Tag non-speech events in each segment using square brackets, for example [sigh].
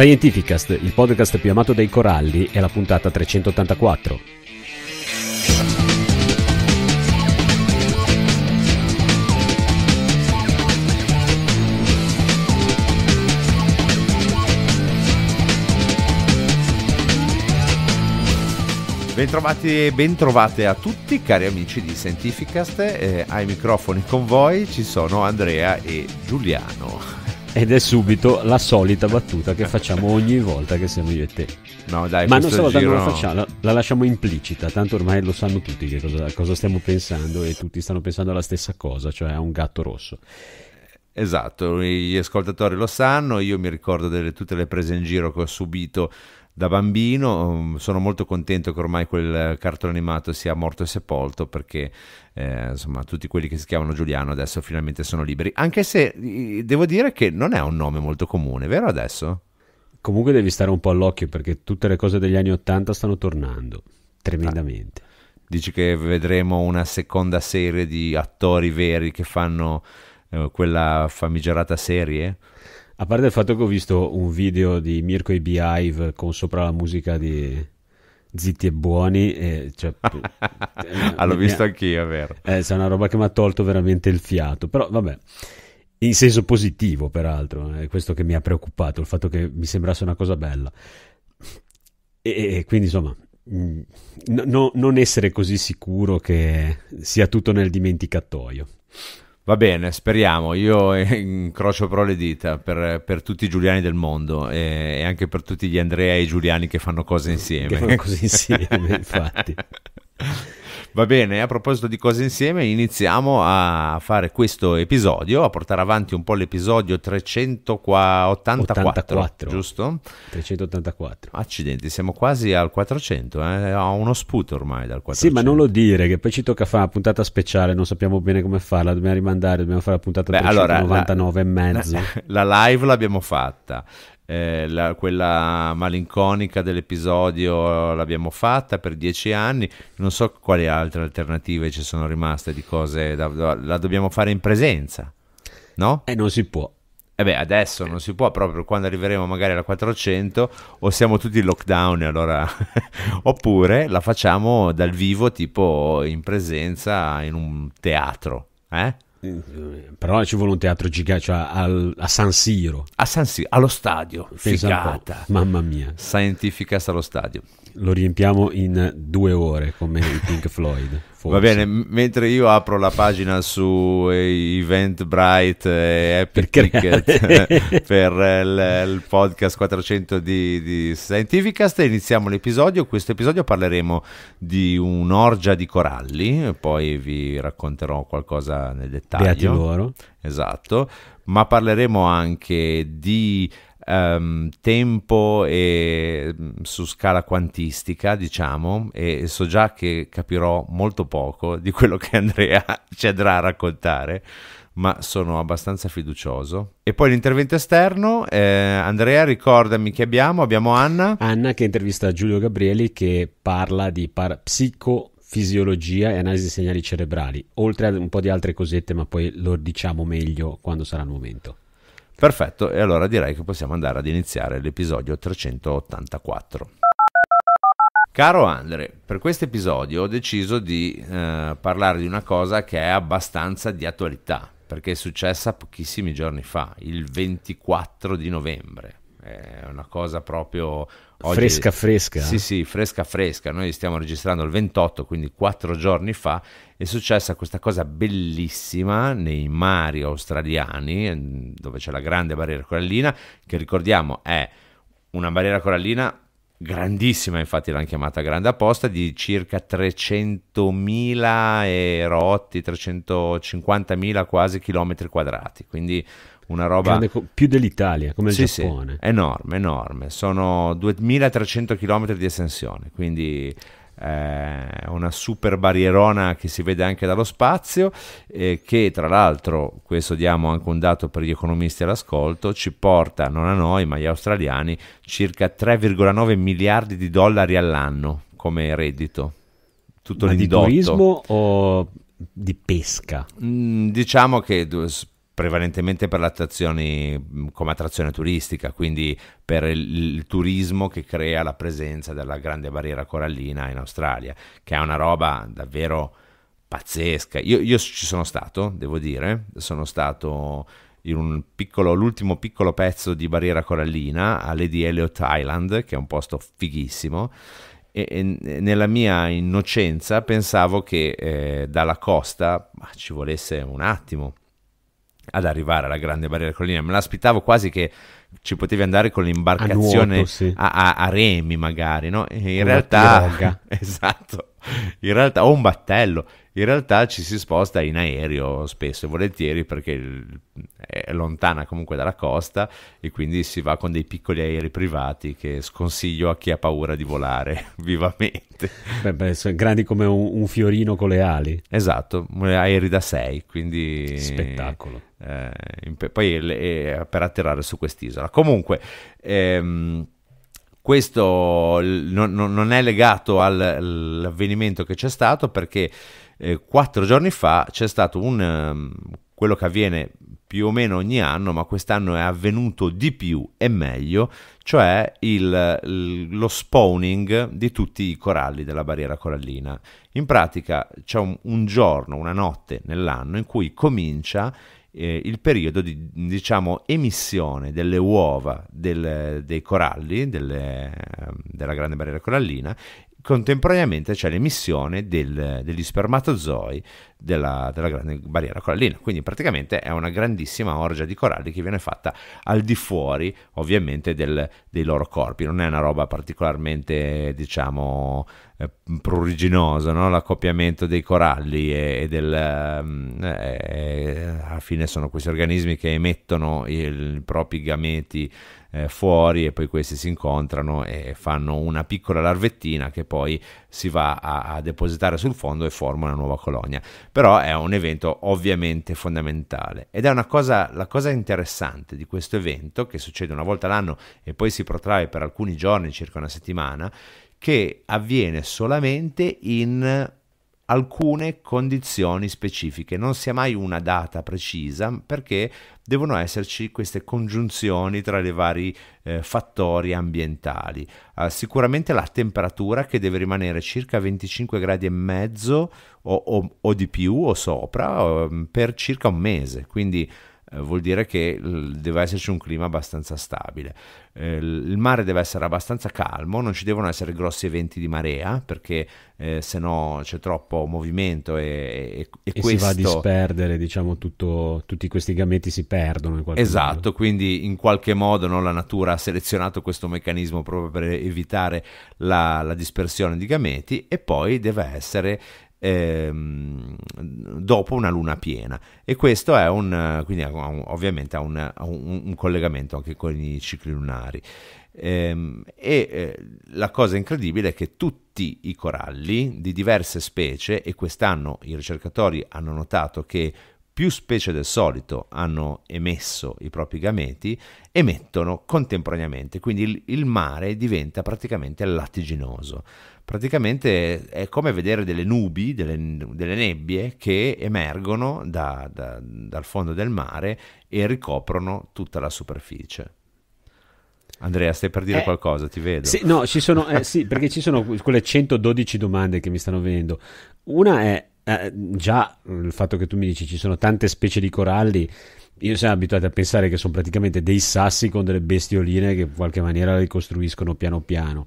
Scientificast, il podcast più amato dei coralli, è la puntata 384. Bentrovati e bentrovate a tutti cari amici di Scientificast, eh, ai microfoni con voi ci sono Andrea e Giuliano. Ed è subito la solita battuta che facciamo ogni volta che siamo io e te. No, dai, Ma non stavolta giro... non la facciamo, la, la, lasciamo implicita, tanto ormai lo sanno tutti che cosa, cosa stiamo pensando e tutti stanno pensando alla stessa cosa, cioè a un gatto rosso. Esatto, gli ascoltatori lo sanno, io mi ricordo di tutte le prese in giro che ho subito da bambino. Mm, sono molto contento che ormai quel cartone animato sia morto e sepolto perché eh, insomma tutti quelli che si chiamano Giuliano adesso finalmente sono liberi. Anche se devo dire che non è un nome molto comune, vero adesso? Comunque devi stare un po' all'occhio perché tutte le cose degli anni Ottanta stanno tornando tremendamente. Ah. Dici che vedremo una seconda serie di attori veri che fanno eh, quella famigerata serie? A parte il fatto che ho visto un video di Mirko e Behive con sopra la musica di Zitti e Buoni, e, cioè, ah, [laughs] l'ho mia... visto anch'io, è vero. Eh, è una roba che mi ha tolto veramente il fiato, però vabbè. In senso positivo, peraltro, è questo che mi ha preoccupato, il fatto che mi sembrasse una cosa bella. E, e quindi, insomma, mm, no, non essere così sicuro che sia tutto nel dimenticatoio. Va bene, speriamo. Io eh, incrocio però le dita per, per tutti i Giuliani del mondo e, e, anche per tutti gli Andrea e i Giuliani che fanno cose insieme. Che fanno cose insieme, [laughs] infatti. Va bene, a proposito di cose insieme, iniziamo a fare questo episodio, a portare avanti un po' l'episodio 384, 84. giusto? 384. Accidenti, siamo quasi al 400, eh? ho uno sputo ormai dal 400. Sì, ma non lo dire, che poi ci tocca fare una puntata speciale, non sappiamo bene come farla, dobbiamo rimandare, dobbiamo fare la puntata Beh, 399 allora, e mezzo. La, [laughs] la live l'abbiamo fatta eh, la, quella malinconica dell'episodio l'abbiamo fatta per dieci anni, non so quali altre alternative ci sono rimaste di cose, da, da, la dobbiamo fare in presenza, no? E eh, non si può. E eh beh, adesso non si può, proprio quando arriveremo magari alla 400 o siamo tutti in lockdown allora... [laughs] oppure la facciamo dal vivo tipo in presenza in un teatro, eh? Eh, però ci vuole un teatro gigante, cioè a San Siro. A San Siro, allo stadio, Pensa figata. Mamma mia. Scientificast allo stadio lo riempiamo in due ore come i Pink [laughs] Floyd. Forse. Va bene, mentre io apro la pagina su eh, Eventbrite e Epic [laughs] per Ticket eh, per il, il, podcast 400 di, di Scientificast iniziamo l'episodio. In questo episodio parleremo di un'orgia di coralli, poi vi racconterò qualcosa nel dettaglio. Beati loro. Esatto, ma parleremo anche di um, tempo e, mm, su scala quantistica, diciamo, e so già che capirò molto poco di quello che Andrea [laughs] ci andrà a raccontare, ma sono abbastanza fiducioso. E poi l'intervento esterno, eh, Andrea ricordami che abbiamo, abbiamo Anna. Anna che intervista Giulio Gabrieli che parla di par- psico fisiologia e analisi dei segnali cerebrali, oltre a un po' di altre cosette, ma poi lo diciamo meglio quando sarà il momento. Perfetto, e allora direi che possiamo andare ad iniziare l'episodio 384. Caro Andre, per questo episodio ho deciso di eh, parlare di una cosa che è abbastanza di attualità, perché è successa pochissimi giorni fa, il 24 di novembre. È una cosa proprio Oggi, fresca fresca. Sì, sì, fresca fresca. Noi stiamo registrando il 28, quindi quattro giorni fa è successa questa cosa bellissima nei mari australiani, dove c'è la grande barriera corallina, che ricordiamo è una barriera corallina grandissima, infatti l'hanno chiamata grande apposta, di circa 300.000 erotti, 350.000 quasi chilometri quadrati, quindi una roba Grande, più dell'Italia, come il Giappone. Sì, enorme, enorme. Sono 2300 km di estensione, quindi eh, una super barierona che si vede anche dallo spazio eh, che tra l'altro, questo diamo anche un dato per gli economisti all'ascolto, ci porta, non a noi, ma agli australiani, circa 3,9 miliardi di dollari all'anno come reddito. Tutto ma di turismo o di pesca? Mm, diciamo che prevalentemente per le mm, come attrazione turistica, quindi per il, il, turismo che crea la presenza della grande barriera corallina in Australia, che è una roba davvero pazzesca. Io, io ci sono stato, devo dire, sono stato in un Piccolo, l'ultimo piccolo pezzo di barriera corallina a Lady Elliot Island, che è un posto fighissimo. E, e nella mia innocenza pensavo che eh, dalla costa ma, ci volesse un attimo ad arrivare alla grande barriera collina. Me l'aspettavo quasi che ci potevi andare con l'imbarcazione a, nuoto, sì. a, a, a remi, magari, no? in Una realtà, tiroga. [laughs] esatto, in realtà, o un battello. In realtà ci si sposta in aereo spesso e volentieri perché è lontana comunque dalla costa e quindi si va con dei piccoli aerei privati che sconsiglio a chi ha paura di volare [laughs] vivamente. Beh, beh, sono grandi come un, un fiorino con le ali. Esatto, aerei da 6, quindi... Spettacolo eh, poi le, eh, per atterrare su quest'isola. Comunque, ehm, questo non, non, è legato all'avvenimento che c'è stato perché eh, quattro giorni fa c'è stato un... Ehm, quello che avviene più o meno ogni anno, ma quest'anno è avvenuto di più e meglio, cioè il, lo spawning di tutti i coralli della barriera corallina. In pratica c'è un, un giorno, una notte nell'anno in cui comincia eh, il periodo di diciamo, emissione delle uova del, dei coralli, delle, ehm, della grande barriera corallina contemporaneamente c'è l'emissione del, degli spermatozoi della, della, grande barriera corallina. Quindi praticamente è una grandissima orgia di coralli che viene fatta al di fuori ovviamente del, dei loro corpi. Non è una roba particolarmente, diciamo, eh, pruriginosa, no? l'accoppiamento dei coralli e, e del... Eh, eh, alla fine sono questi organismi che emettono il, i propri gameti eh, fuori e poi questi si incontrano e fanno una piccola larvettina che poi si va a, a depositare sul fondo e forma una nuova colonia. Però è un evento ovviamente fondamentale ed è una cosa, la cosa interessante di questo evento che succede una volta l'anno e poi si protrae per alcuni giorni, circa una settimana, che avviene solamente in alcune condizioni specifiche, non sia mai una data precisa perché devono esserci queste congiunzioni tra i vari eh, fattori ambientali. Eh, sicuramente la temperatura che deve rimanere circa 25 gradi e mezzo o, o, o di più o sopra o, per circa un mese, quindi eh, vuol dire che deve esserci un clima abbastanza stabile. Eh, il mare deve essere abbastanza calmo, non ci devono essere grossi eventi di marea perché eh, se no c'è troppo movimento e, e, e, e questo... si va a disperdere, diciamo, tutto, tutti questi gameti si perdono. In esatto, modo. quindi in qualche modo no, la natura ha selezionato questo meccanismo proprio per evitare la, la dispersione di gameti e poi deve essere ehm, dopo una luna piena e questo è un quindi ovviamente ha un, un, un collegamento anche con i cicli lunari ehm, e eh, la cosa incredibile è che tutti i coralli di diverse specie, e quest'anno i ricercatori hanno notato che più specie del solito hanno emesso i propri gameti, emettono contemporaneamente, quindi il, il mare diventa praticamente lattiginoso praticamente è come vedere delle nubi, delle, delle nebbie che emergono da, da, dal fondo del mare e ricoprono tutta la superficie. Andrea, stai per dire eh, qualcosa, ti vedo. Sì, no, [laughs] ci sono, eh, sì, perché ci sono quelle 112 domande che mi stanno venendo. Una è eh, già il fatto che tu mi dici ci sono tante specie di coralli. Io sono abituato a pensare che sono praticamente dei sassi con delle bestioline che in qualche maniera li costruiscono piano piano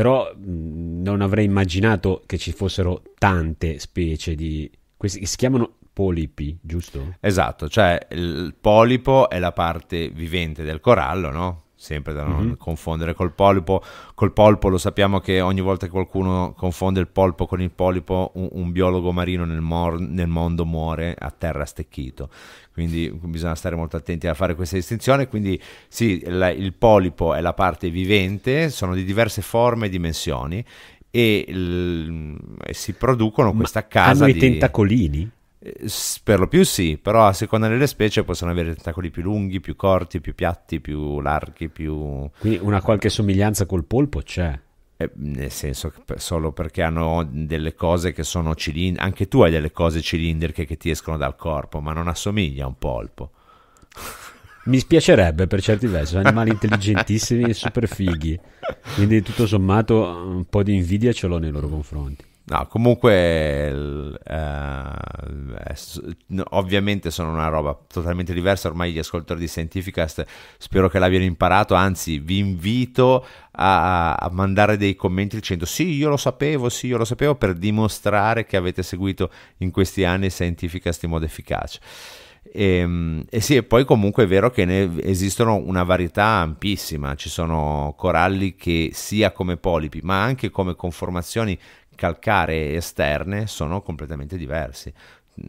però mh, mm, non avrei immaginato che ci fossero tante specie di... questi si chiamano polipi, giusto? Esatto, cioè il polipo è la parte vivente del corallo, no? sempre da non mm-hmm. confondere col polipo. Col polpo lo sappiamo che ogni volta che qualcuno confonde il polpo con il polipo, un, un biologo marino nel, mor- nel, mondo muore a terra stecchito. Quindi bisogna stare molto attenti a fare questa distinzione. Quindi sì, la, il polipo è la parte vivente, sono di diverse forme e dimensioni e, il, e si producono questa Ma casa hanno di... i tentacolini? Eh, per lo più sì, però a seconda delle specie possono avere tentacoli più lunghi, più corti, più piatti, più larghi, più... Quindi una qualche somiglianza col polpo c'è? Eh, nel senso che solo perché hanno delle cose che sono cilindriche, anche tu hai delle cose cilindriche che ti escono dal corpo, ma non assomiglia a un polpo. Mi [laughs] spiacerebbe per certi versi, sono animali intelligentissimi e super fighi, quindi tutto sommato un po' di invidia ce l'ho nei loro confronti. No, comunque eh, ovviamente sono una roba totalmente diversa, ormai gli ascoltatori di Scientificast spero che l'abbiano imparato, anzi vi invito a, a, mandare dei commenti dicendo sì io lo sapevo, sì io lo sapevo per dimostrare che avete seguito in questi anni Scientificast in modo efficace. E, ehm, e sì, e poi comunque è vero che ne esistono una varietà ampissima, ci sono coralli che sia come polipi ma anche come conformazioni calcare esterne sono completamente diversi.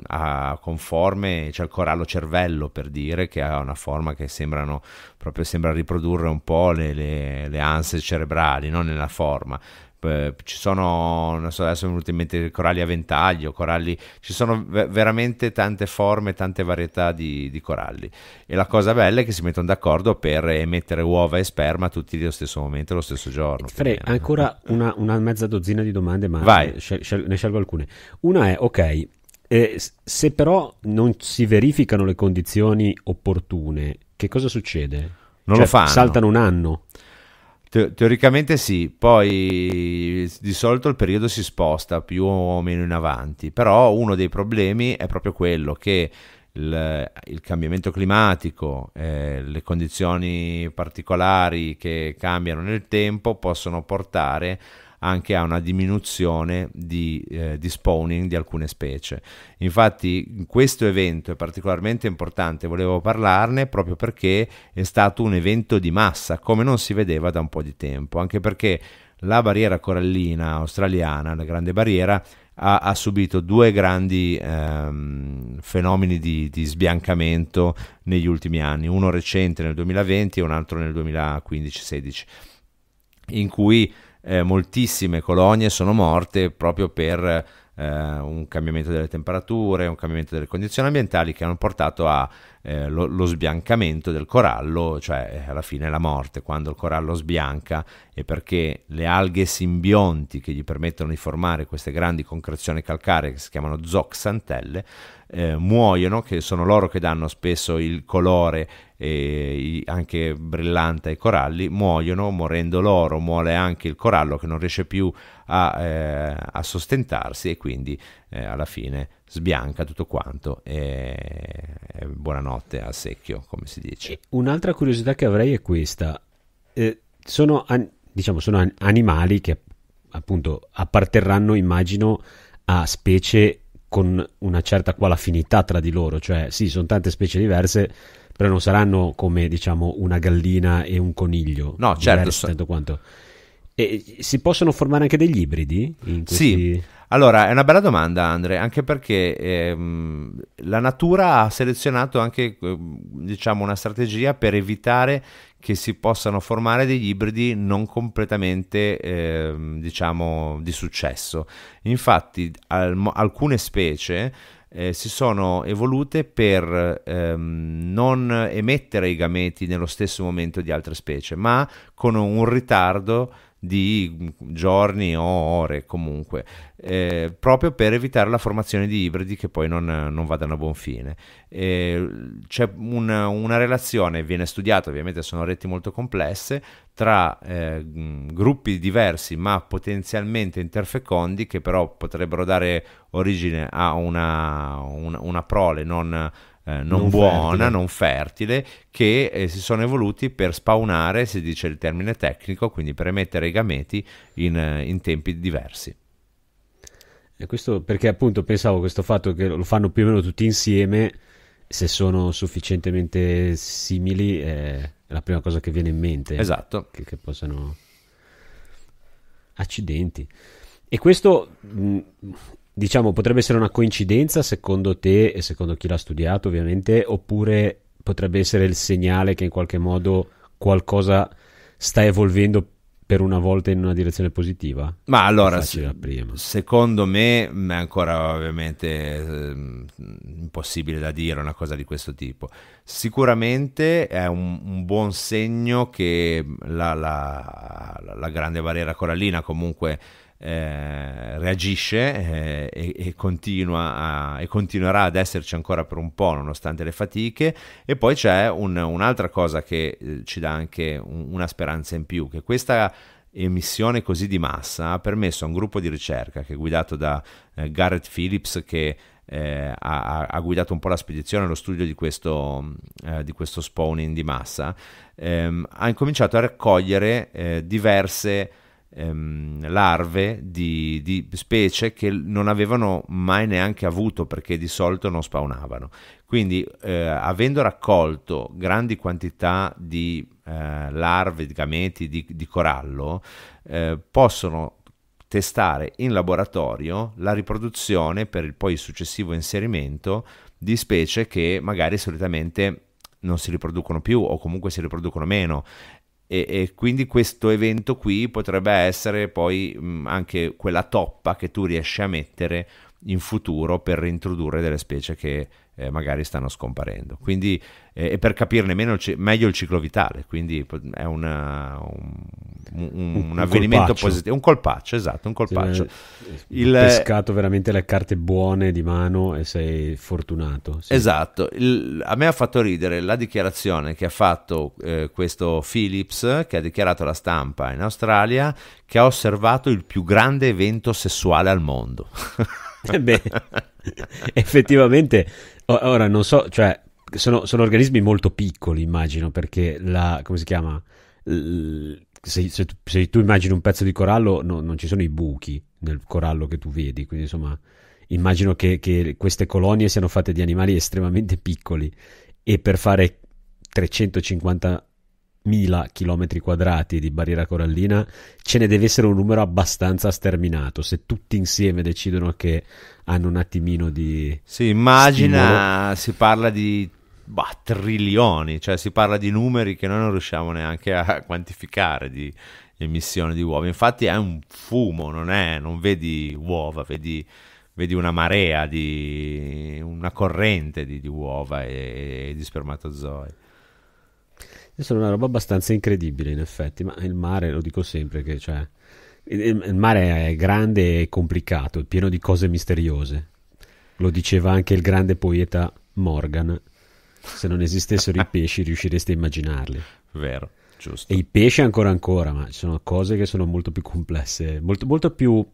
Ha, con forme, c'è cioè il corallo cervello per dire che ha una forma che sembrano proprio sembra riprodurre un po' le, le, le ansie cerebrali no? nella forma. Eh, ci sono, non so, adesso mi è venuto in mente coralli a ventaglio, coralli, ci sono veramente tante forme, tante varietà di, di, coralli. E la cosa bella è che si mettono d'accordo per emettere uova e sperma tutti allo stesso momento, lo stesso giorno. Fre, ancora [laughs] una, una, mezza dozzina di domande, ma Vai. ne scelgo alcune. Una è, ok, eh, se però non si verificano le condizioni opportune, che cosa succede? Non cioè, lo fanno. Saltano un anno. Te- teoricamente sì, poi di solito il periodo si sposta più o meno in avanti, però uno dei problemi è proprio quello che il, il cambiamento climatico, eh, le condizioni particolari che cambiano nel tempo possono portare a anche a una diminuzione di, eh, di spawning di alcune specie. Infatti questo evento è particolarmente importante, volevo parlarne proprio perché è stato un evento di massa, come non si vedeva da un po' di tempo, anche perché la barriera corallina australiana, la grande barriera, ha, ha subito due grandi ehm, fenomeni di, di, sbiancamento negli ultimi anni, uno recente nel 2020 e un altro nel 2015-16, in cui eh, moltissime colonie sono morte proprio per eh, un cambiamento delle temperature, un cambiamento delle condizioni ambientali che hanno portato allo eh, sbiancamento del corallo, cioè eh, alla fine la morte, quando il corallo sbianca e perché le alghe simbionti che gli permettono di formare queste grandi concrezioni calcaree che si chiamano zooxantelle eh, muoiono, che sono loro che danno spesso il colore eh, anche brillante ai coralli, muoiono, morendo loro, muore anche il corallo che non riesce più a, eh, a sostentarsi e quindi eh, alla fine sbianca tutto quanto e buonanotte a secchio, come si dice. Un'altra curiosità che avrei è questa. Eh, sono, an- diciamo, sono an- animali che appunto apparterranno, immagino, a specie con una certa qual affinità tra di loro, cioè sì, sono tante specie diverse, però non saranno come diciamo una gallina e un coniglio. No, certo. So. Tanto quanto. E si possono formare anche degli ibridi? Questi... Sì. Allora, è una bella domanda, Andre, anche perché ehm, la natura ha selezionato anche, ehm, diciamo, una strategia per evitare che si possano formare degli ibridi non completamente eh, diciamo di successo. Infatti al, alcune specie eh, si sono evolute per ehm, non emettere i gameti nello stesso momento di altre specie, ma con un ritardo di giorni o ore comunque, eh, proprio per evitare la formazione di ibridi che poi non, non vadano a buon fine. Eh, c'è una, una, relazione, viene studiata, ovviamente sono reti molto complesse, tra eh, gruppi diversi ma potenzialmente interfecondi che però potrebbero dare origine a una, una, una prole non eh, non, non, buona, fertile. non fertile, che eh, si sono evoluti per spawnare, si dice il termine tecnico, quindi per emettere i gameti in, eh, in tempi diversi. E questo perché appunto pensavo questo fatto che lo fanno più o meno tutti insieme, se sono sufficientemente simili è la prima cosa che viene in mente. Esatto. Che, che possano... Accidenti. E questo mm, diciamo, potrebbe essere una coincidenza secondo te e secondo chi l'ha studiato ovviamente, oppure potrebbe essere il segnale che in qualche modo qualcosa sta evolvendo per una volta in una direzione positiva? Ma allora, se, secondo me mm, è ancora ovviamente eh, impossibile da dire una cosa di questo tipo. Sicuramente è un, un buon segno che la, la, la, la grande barriera corallina comunque eh, reagisce eh, e, e, continua a, e continuerà ad esserci ancora per un po' nonostante le fatiche e poi c'è un, un'altra cosa che eh, ci dà anche un, una speranza in più che questa emissione così di massa ha permesso a un gruppo di ricerca che è guidato da eh, Garrett Phillips che eh, ha, ha, guidato un po' la spedizione lo studio di questo, eh, di questo spawning di massa, ehm, ha incominciato a raccogliere eh, diverse ehm, larve di, di, specie che non avevano mai neanche avuto perché di solito non spawnavano. Quindi eh, avendo raccolto grandi quantità di eh, larve, di gameti, di, di corallo, eh, possono testare in laboratorio la riproduzione per il poi successivo inserimento di specie che magari solitamente non si riproducono più o comunque si riproducono meno e, e, quindi questo evento qui potrebbe essere poi mh, anche quella toppa che tu riesci a mettere in futuro per reintrodurre delle specie che eh, magari stanno scomparendo. Quindi, eh, e per capirne meno, meglio il ciclo vitale, quindi è una, un, un, un, un, avvenimento colpaccio. positivo, un colpaccio, esatto, un colpaccio. Il, pescato veramente le carte buone di mano e sei fortunato. Sì. Esatto, il, a me ha fatto ridere la dichiarazione che ha fatto eh, questo Philips, che ha dichiarato alla stampa in Australia, che ha osservato il più grande evento sessuale al mondo. [laughs] Eh beh, [laughs] effettivamente, ora non so, cioè, sono, sono, organismi molto piccoli, immagino, perché la, come si chiama? Se, se, tu, se tu immagini un pezzo di corallo, no, non ci sono i buchi nel corallo che tu vedi, quindi insomma, immagino che, che queste colonie siano fatte di animali estremamente piccoli e per fare 350 mila chilometri quadrati di barriera corallina ce ne deve essere un numero abbastanza sterminato se tutti insieme decidono che hanno un attimino di si immagina stimolo. si parla di bah, trilioni cioè si parla di numeri che noi non riusciamo neanche a quantificare di emissione di uova infatti è un fumo non è non vedi uova vedi vedi una marea di una corrente di, di uova e, e di spermatozoi questa è una roba abbastanza incredibile in effetti, ma il mare, lo dico sempre, che cioè, il, il mare è grande e complicato, è pieno di cose misteriose. Lo diceva anche il grande poeta Morgan. Se non esistessero i [laughs] pesci riuscireste a immaginarli. Vero, giusto. E i pesci ancora ancora, ma ci sono cose che sono molto più complesse, molto, molto più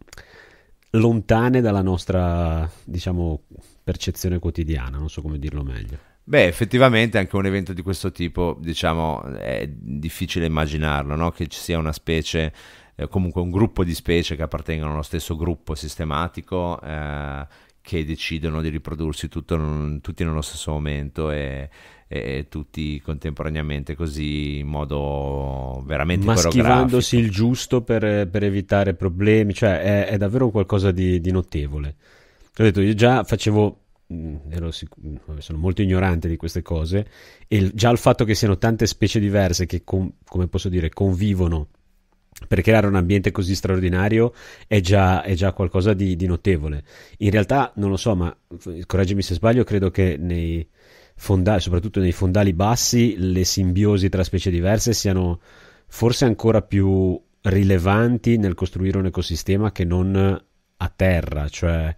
lontane dalla nostra, diciamo, percezione quotidiana, non so come dirlo meglio. Beh, effettivamente anche un evento di questo tipo, diciamo, è difficile immaginarlo, no? che ci sia una specie, eh, comunque un gruppo di specie che appartengono allo stesso gruppo sistematico, eh, che decidono di riprodursi tutto, tutti nello stesso momento e, e, tutti contemporaneamente così in modo veramente ma schivandosi il giusto per, per evitare problemi cioè è, è, davvero qualcosa di, di notevole ho detto io già facevo Mm, sic- mm, sono molto ignorante di queste cose e già il fatto che siano tante specie diverse che, con- come posso dire, convivono per creare un ambiente così straordinario è già, è già qualcosa di, di, notevole. In realtà, non lo so, ma correggimi se sbaglio, credo che nei fondali, soprattutto nei fondali bassi, le simbiosi tra specie diverse siano forse ancora più rilevanti nel costruire un ecosistema che non a terra, cioè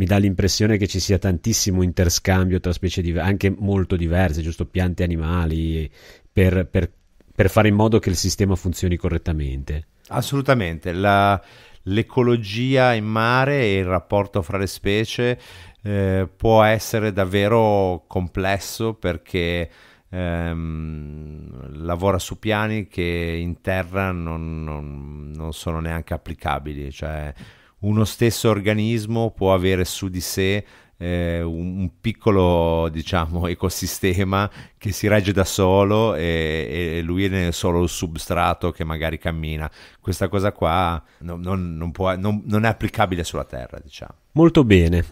mi dà l'impressione che ci sia tantissimo interscambio tra specie di, anche molto diverse, giusto piante e animali, per, per, per, fare in modo che il sistema funzioni correttamente. Assolutamente, La, l'ecologia in mare e il rapporto fra le specie eh, può essere davvero complesso perché Ehm, lavora su piani che in terra non, non, non sono neanche applicabili, cioè uno stesso organismo può avere su di sé eh, un, un, piccolo diciamo, [laughs] ecosistema che si regge da solo e, e, lui è solo il substrato che magari cammina. Questa cosa qua non, non, non, può, non è applicabile sulla Terra, diciamo. Molto bene,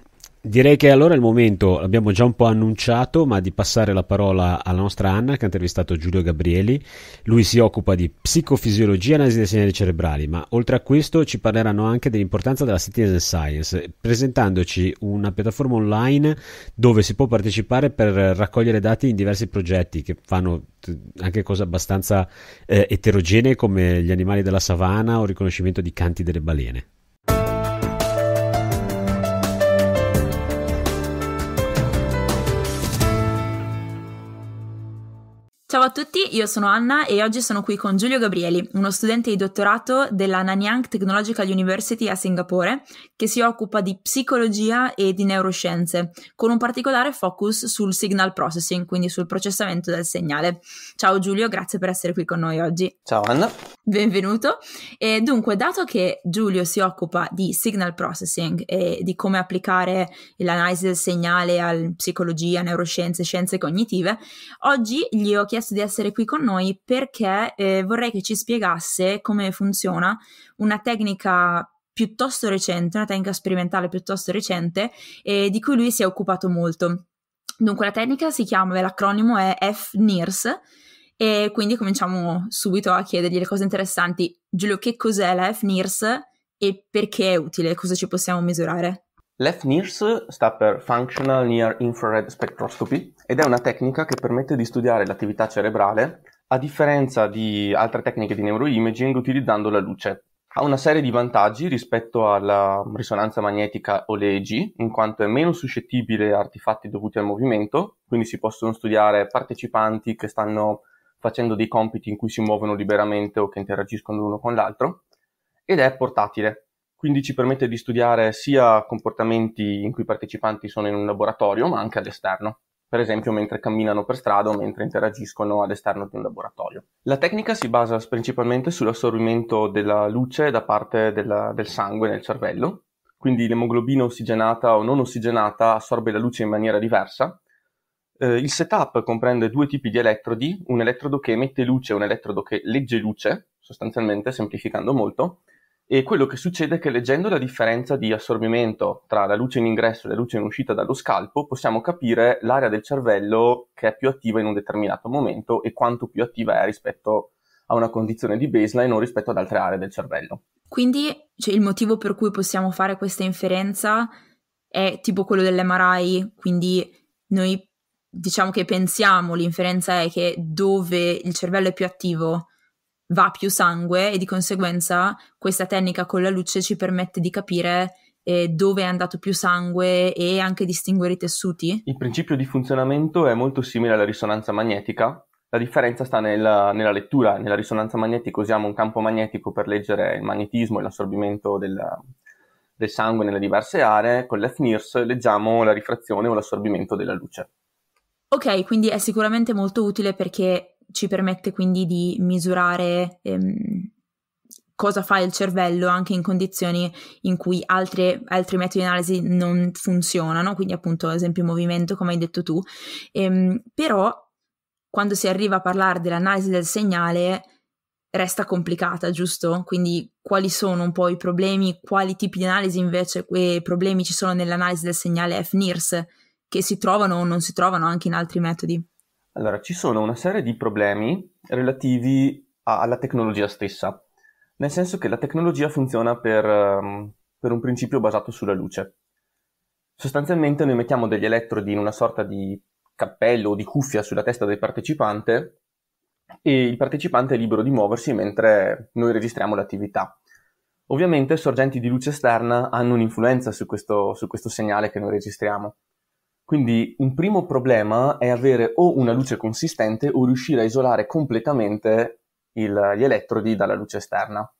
Direi che allora è il momento, l'abbiamo già un po' annunciato, ma di passare la parola alla nostra Anna che ha intervistato Giulio Gabrieli. Lui si occupa di psicofisiologia e analisi dei segnali cerebrali, ma oltre a questo ci parleranno anche dell'importanza della citizen science, presentandoci una piattaforma online dove si può partecipare per raccogliere dati in diversi progetti che fanno eh, anche cose abbastanza eh, eterogenee come gli animali della savana o il riconoscimento di canti delle balene. Ciao a tutti, io sono Anna e oggi sono qui con Giulio Gabrieli, uno studente di dottorato della Nanyang Technological University a Singapore, che si occupa di psicologia e di neuroscienze, con un particolare focus sul signal processing, quindi sul processamento del segnale. Ciao Giulio, grazie per essere qui con noi oggi. Ciao Anna. Benvenuto. E dunque, dato che Giulio si occupa di signal processing e di come applicare l'analisi del segnale a psicologia, neuroscienze, scienze cognitive, oggi gli ho chiesto di essere qui con noi perché eh, vorrei che ci spiegasse come funziona una tecnica piuttosto recente, una tecnica sperimentale piuttosto recente, eh, di cui lui si è occupato molto. Dunque, la tecnica si chiama, l'acronimo è FNIRS, e quindi cominciamo subito a chiedergli le cose interessanti. Giulio, che cos'è la FNIRS e perché è utile? Cosa ci possiamo misurare? L'FNIRS sta per Functional Near Infrared Spectroscopy ed è una tecnica che permette di studiare l'attività cerebrale a differenza di altre tecniche di neuroimaging utilizzando la luce. Ha una serie di vantaggi rispetto alla risonanza magnetica o le EG, in quanto è meno suscettibile a artefatti dovuti al movimento, quindi si possono studiare partecipanti che stanno facendo dei compiti in cui si muovono liberamente o che interagiscono l'uno con l'altro, ed è portatile, quindi ci permette di studiare sia comportamenti in cui i partecipanti sono in un laboratorio, ma anche all'esterno, per esempio mentre camminano per strada o mentre interagiscono all'esterno di un laboratorio. La tecnica si basa principalmente sull'assorbimento della luce da parte della, del sangue nel cervello, quindi l'emoglobina ossigenata o non ossigenata assorbe la luce in maniera diversa eh, il setup comprende due tipi di elettrodi, un elettrodo che emette luce e un elettrodo che legge luce, sostanzialmente, semplificando molto, e quello che succede è che leggendo la differenza di assorbimento tra la luce in ingresso e la luce in uscita dallo scalpo, possiamo capire l'area del cervello che è più attiva in un determinato momento e quanto più attiva è rispetto a una condizione di baseline o rispetto ad altre aree del cervello. Quindi cioè, il motivo per cui possiamo fare questa inferenza è tipo quello dell'MRI, quindi noi diciamo che pensiamo, l'inferenza è che dove il cervello è più attivo va più sangue e di conseguenza questa tecnica con la luce ci permette di capire eh, dove è andato più sangue e anche distinguere i tessuti. Il principio di funzionamento è molto simile alla risonanza magnetica, la differenza sta nella, nella lettura, nella risonanza magnetica usiamo un campo magnetico per leggere il magnetismo e l'assorbimento del, del sangue nelle diverse aree, con l'FNIRS leggiamo la rifrazione o l'assorbimento della luce. Ok, quindi è sicuramente molto utile perché ci permette quindi di misurare ehm, cosa fa il cervello anche in condizioni in cui altre, altri metodi di analisi non funzionano, quindi appunto ad esempio movimento come hai detto tu, ehm, però quando si arriva a parlare dell'analisi del segnale resta complicata, giusto? Quindi quali sono un po' i problemi, quali tipi di analisi invece, e problemi ci sono nell'analisi del segnale FNIRS? che si trovano o non si trovano anche in altri metodi? Allora, ci sono una serie di problemi relativi a, alla tecnologia stessa, nel senso che la tecnologia funziona per, ehm, per un principio basato sulla luce. Sostanzialmente noi mettiamo degli elettrodi in una sorta di cappello o di cuffia sulla testa del partecipante e il partecipante è libero di muoversi mentre noi registriamo l'attività. Ovviamente sorgenti di luce esterna hanno un'influenza su questo, su questo segnale che noi registriamo. Quindi un primo problema è avere o una luce consistente o riuscire a isolare completamente il, gli elettrodi dalla luce esterna.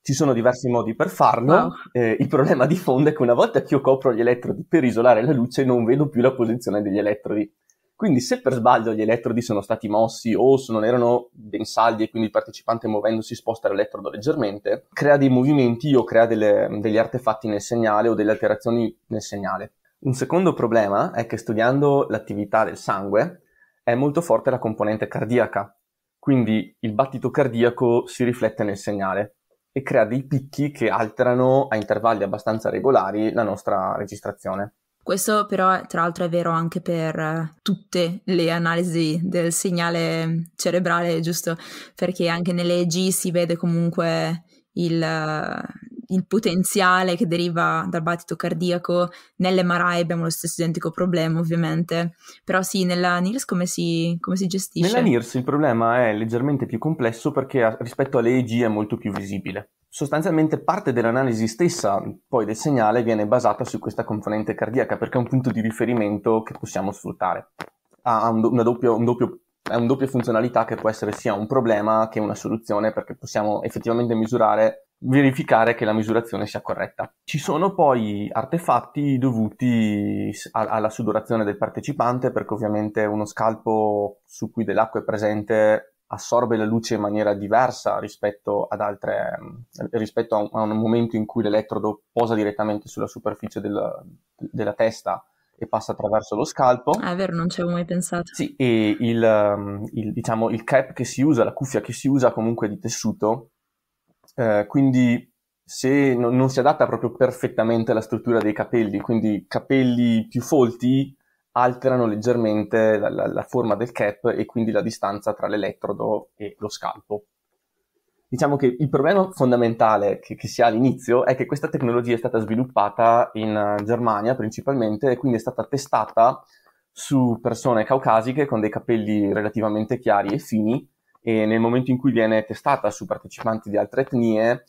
Ci sono diversi modi per farlo. Wow. Eh, il problema di fondo è che una volta che io copro gli elettrodi per isolare la luce non vedo più la posizione degli elettrodi. Quindi se per sbaglio gli elettrodi sono stati mossi o se non erano ben saldi e quindi il partecipante muovendosi sposta l'elettrodo leggermente, crea dei movimenti o crea delle, degli artefatti nel segnale o delle alterazioni nel segnale. Un secondo problema è che studiando l'attività del sangue è molto forte la componente cardiaca, quindi il battito cardiaco si riflette nel segnale e crea dei picchi che alterano a intervalli abbastanza regolari la nostra registrazione. Questo però tra l'altro è vero anche per eh, tutte le analisi del segnale cerebrale, giusto? Perché anche nelle EG si vede comunque il, il potenziale che deriva dal battito cardiaco. Nell'MRI abbiamo lo stesso identico problema, ovviamente. Però sì, nella NIRS come si, come si gestisce? Nella NIRS il problema è leggermente più complesso perché rispetto all'EEG è molto più visibile. Sostanzialmente parte dell'analisi stessa poi del segnale viene basata su questa componente cardiaca perché è un punto di riferimento che possiamo sfruttare. Ha un, do- doppio, un doppio è un doppia funzionalità che può essere sia un problema che una soluzione perché possiamo effettivamente misurare, verificare che la misurazione sia corretta. Ci sono poi artefatti dovuti a- alla sudorazione del partecipante perché ovviamente uno scalpo su cui dell'acqua è presente assorbe la luce in maniera diversa rispetto ad altre rispetto a un, a un momento in cui l'elettrodo posa direttamente sulla superficie del, della testa e passa attraverso lo scalpo. Ah, è vero, non ci avevo mai pensato. Sì, e il, um, il, diciamo, il cap che si usa, la cuffia che si usa comunque di tessuto, eh, quindi se no, non si adatta proprio perfettamente alla struttura dei capelli, quindi capelli più folti alterano leggermente la, la, la forma del cap e quindi la distanza tra l'elettrodo e lo scalpo diciamo che il problema fondamentale che, che si ha all'inizio è che questa tecnologia è stata sviluppata in eh, Germania principalmente e quindi è stata testata su persone caucasiche con dei capelli relativamente chiari e fini e nel momento in cui viene testata su partecipanti di altre etnie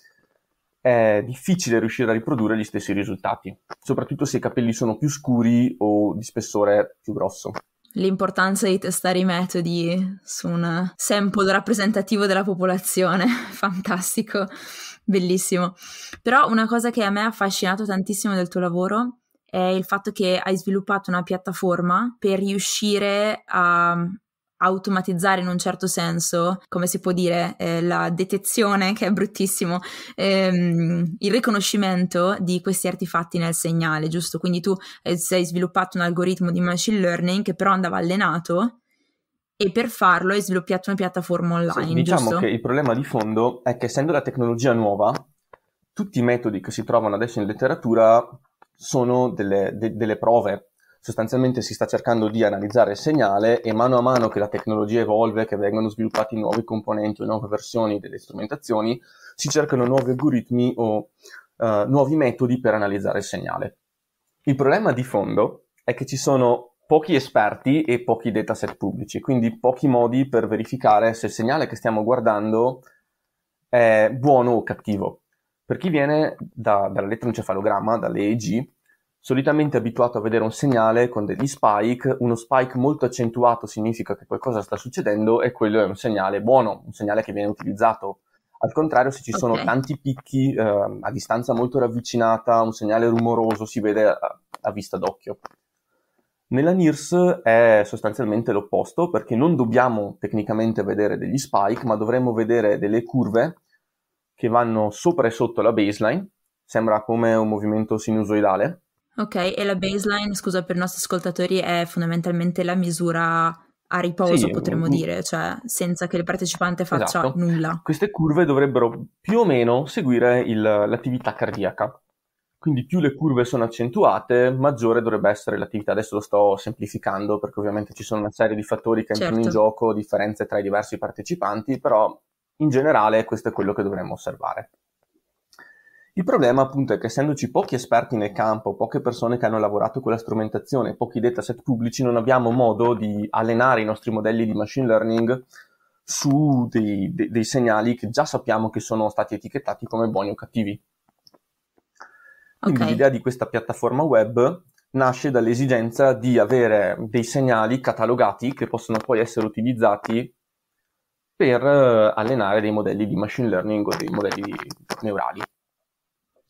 è difficile riuscire a riprodurre gli stessi risultati, soprattutto se i capelli sono più scuri o di spessore più grosso l'importanza di testare i metodi su un sample rappresentativo della popolazione, [laughs] fantastico, bellissimo. Però una cosa che a me ha affascinato tantissimo del tuo lavoro è il fatto che hai sviluppato una piattaforma per riuscire a automatizzare in un certo senso, come si può dire, eh, la detezione, che è bruttissimo, ehm, il riconoscimento di questi artefatti nel segnale, giusto? Quindi tu eh, sei sviluppato un algoritmo di machine learning che però andava allenato e per farlo hai sviluppato una piattaforma online. Sì, diciamo giusto? che il problema di fondo è che essendo la tecnologia nuova, tutti i metodi che si trovano adesso in letteratura sono delle, de- delle prove sostanzialmente si sta cercando di analizzare il segnale e mano a mano che la tecnologia evolve, che vengono sviluppati nuovi componenti o nuove versioni delle strumentazioni, si cercano nuovi algoritmi o uh, nuovi metodi per analizzare il segnale. Il problema di fondo è che ci sono pochi esperti e pochi dataset pubblici, quindi pochi modi per verificare se il segnale che stiamo guardando è buono o cattivo. Per chi viene da, dall'elettroencefalogramma, dall'EEG, solitamente abituato a vedere un segnale con degli spike, uno spike molto accentuato significa che qualcosa sta succedendo e quello è un segnale buono, un segnale che viene utilizzato. Al contrario, se ci okay. sono tanti picchi eh, a distanza molto ravvicinata, un segnale rumoroso si vede a, a vista d'occhio. Nella NIRS è sostanzialmente l'opposto perché non dobbiamo tecnicamente vedere degli spike, ma dovremmo vedere delle curve che vanno sopra e sotto la baseline, sembra come un movimento sinusoidale, Ok, e la baseline, scusa per i nostri ascoltatori, è fondamentalmente la misura a riposo, sì, potremmo mm, mm. dire, cioè senza che il partecipante faccia esatto. nulla. Queste curve dovrebbero più o meno seguire il, l'attività cardiaca. Quindi più le curve sono accentuate, maggiore dovrebbe essere l'attività. Adesso lo sto semplificando perché ovviamente ci sono una serie di fattori che certo. entrano in certo. gioco, differenze tra i diversi partecipanti, però in generale questo è quello che dovremmo osservare. Il problema appunto è che essendoci pochi esperti nel campo, poche persone che hanno lavorato con la strumentazione, pochi dataset pubblici, non abbiamo modo di allenare i nostri modelli di machine learning su dei, dei, dei segnali che già sappiamo che sono stati etichettati come buoni o cattivi. Quindi okay. l'idea di questa piattaforma web nasce dall'esigenza di avere dei segnali catalogati che possono poi essere utilizzati per eh, allenare dei modelli di machine learning o dei modelli neurali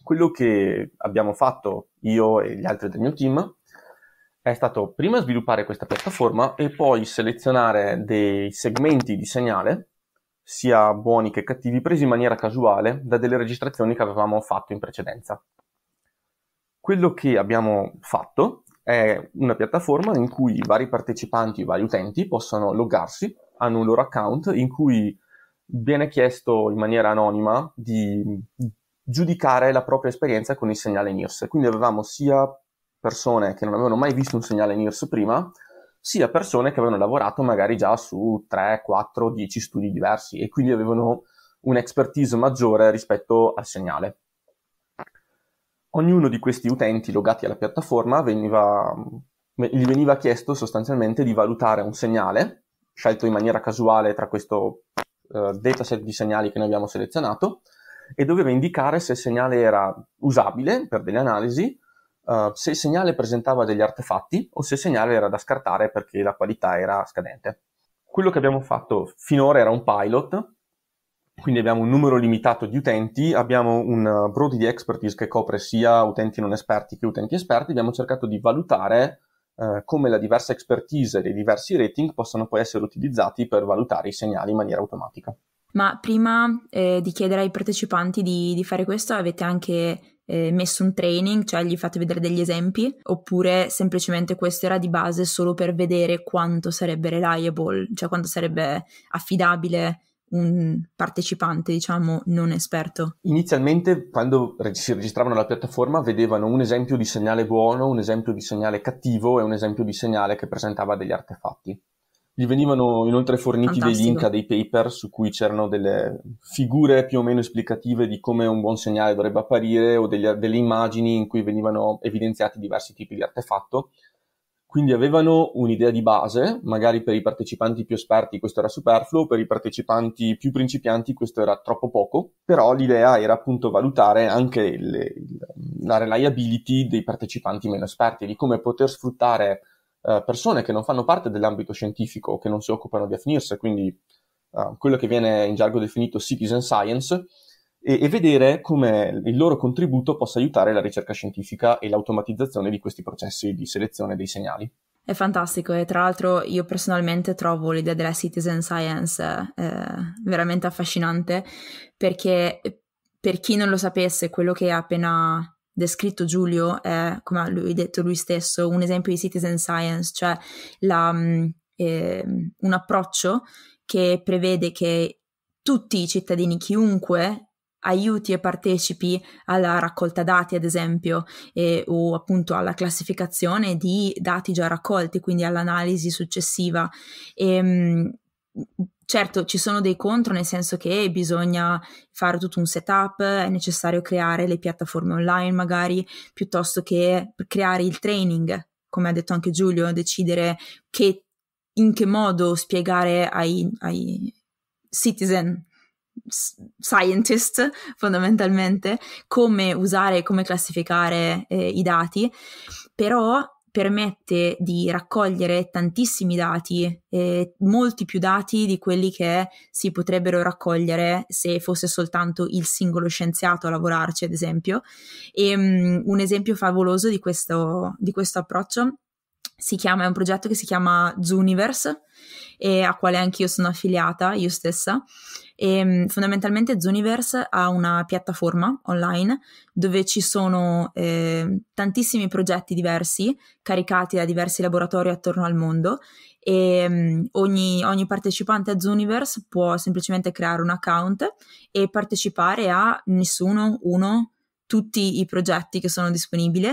quello che abbiamo fatto io e gli altri del mio team è stato prima sviluppare questa piattaforma e poi selezionare dei segmenti di segnale, sia buoni che cattivi, presi in maniera casuale da delle registrazioni che avevamo fatto in precedenza. Quello che abbiamo fatto è una piattaforma in cui i vari partecipanti, i vari utenti possono loggarsi, hanno un loro account in cui viene chiesto in maniera anonima di giudicare la propria esperienza con il segnale NIRS. Quindi avevamo sia persone che non avevano mai visto un segnale NIRS prima, sia persone che avevano lavorato magari già su 3, 4, 10 studi diversi e quindi avevano un'expertise maggiore rispetto al segnale. Ognuno di questi utenti logati alla piattaforma veniva, gli veniva chiesto sostanzialmente di valutare un segnale, scelto in maniera casuale tra questo eh, dataset di segnali che noi abbiamo selezionato, e doveva indicare se il segnale era usabile per delle analisi, uh, se il segnale presentava degli artefatti o se il segnale era da scartare perché la qualità era scadente. Quello che abbiamo fatto finora era un pilot, quindi abbiamo un numero limitato di utenti, abbiamo un eh, broad di expertise che copre sia utenti non esperti che utenti esperti, abbiamo cercato di valutare eh, come la diversa expertise dei diversi rating possano poi essere utilizzati per valutare i segnali in maniera automatica. Ma prima eh, di chiedere ai partecipanti di, di fare questo avete anche eh, messo un training, cioè gli fate vedere degli esempi, oppure semplicemente questo era di base solo per vedere quanto sarebbe reliable, cioè quanto sarebbe affidabile un partecipante, diciamo, non esperto? Inizialmente, quando si registravano alla piattaforma, vedevano un esempio di segnale buono, un esempio di segnale cattivo e un esempio di segnale che presentava degli artefatti. Gli venivano inoltre forniti Fantastico. dei link a dei paper su cui c'erano delle figure più o meno esplicative di come un buon segnale dovrebbe apparire o degli, delle immagini in cui venivano evidenziati diversi tipi di artefatto. Quindi avevano un'idea di base, magari per i partecipanti più esperti questo era superfluo, per i partecipanti più principianti questo era troppo poco, però l'idea era appunto valutare anche le, la reliability dei partecipanti meno esperti, di come poter sfruttare eh, persone che non fanno parte dell'ambito scientifico, che non si occupano di AFNIRS, quindi eh, quello che viene in gergo definito citizen science, e, e vedere come il loro contributo possa aiutare la ricerca scientifica e l'automatizzazione di questi processi di selezione dei segnali. È fantastico e tra l'altro io personalmente trovo l'idea della citizen science eh, veramente affascinante perché per chi non lo sapesse quello che ha appena descritto Giulio è, come ha detto lui stesso, un esempio di citizen science, cioè la, eh, un approccio che prevede che tutti i cittadini, chiunque aiuti e partecipi alla raccolta dati, ad esempio, eh, o appunto alla classificazione di dati già raccolti, quindi all'analisi successiva. E, ehm, Certo, ci sono dei contro, nel senso che bisogna fare tutto un setup, è necessario creare le piattaforme online magari, piuttosto che creare il training, come ha detto anche Giulio, decidere che, in che modo spiegare ai, ai citizen scientist fondamentalmente come usare come classificare eh, i dati però permette di raccogliere tantissimi dati, eh, molti più dati di quelli che si potrebbero raccogliere se fosse soltanto il singolo scienziato a lavorarci, ad esempio. E, um, un esempio favoloso di questo, di questo approccio si chiama, è un progetto che si chiama Zooniverse, e a quale anch'io sono affiliata, io stessa. E, ehm, fondamentalmente Zooniverse ha una piattaforma online dove ci sono eh, tantissimi progetti diversi caricati da diversi laboratori attorno al mondo e um, ogni, ogni, partecipante a Zooniverse può semplicemente creare un account e partecipare a nessuno, uno, tutti i progetti che sono disponibili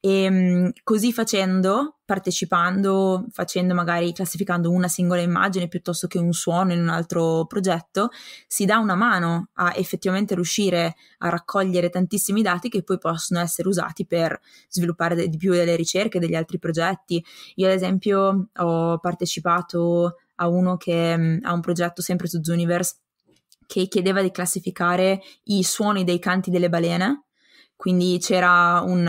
e um, così facendo partecipando, facendo magari classificando una singola immagine piuttosto che un suono in un altro progetto, si dà una mano a effettivamente riuscire a raccogliere tantissimi dati che poi possono essere usati per sviluppare di più delle ricerche, degli altri progetti. Io ad esempio ho partecipato a uno che mm, ha un progetto sempre su Zooniverse che chiedeva di classificare i suoni dei canti delle balene quindi c'era un,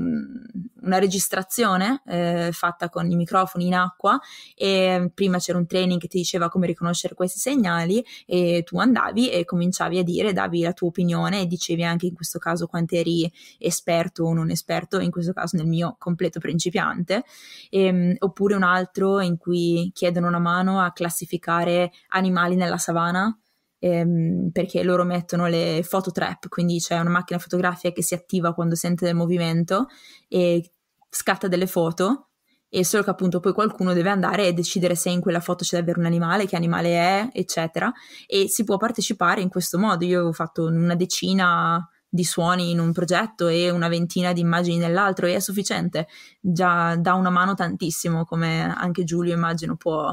Mm, una registrazione eh, fatta con i microfoni in acqua e mm, prima c'era un training che ti diceva come riconoscere questi segnali e tu andavi e cominciavi a dire, davi la tua opinione e dicevi anche in questo caso quanto eri esperto o non esperto, in questo caso nel mio completo principiante, e, ehm, oppure un altro in cui chiedono una mano a classificare animali nella savana ehm, perché loro mettono le photo trap, quindi c'è una macchina fotografica che si attiva quando sente del movimento e scatta delle foto e solo che appunto poi qualcuno deve andare e decidere se in quella foto c'è davvero un animale, che animale è, eccetera, e si può partecipare in questo modo. Io avevo fatto una decina di suoni in un progetto e una ventina di immagini nell'altro e è sufficiente, già dà una mano tantissimo, come anche Giulio immagino può,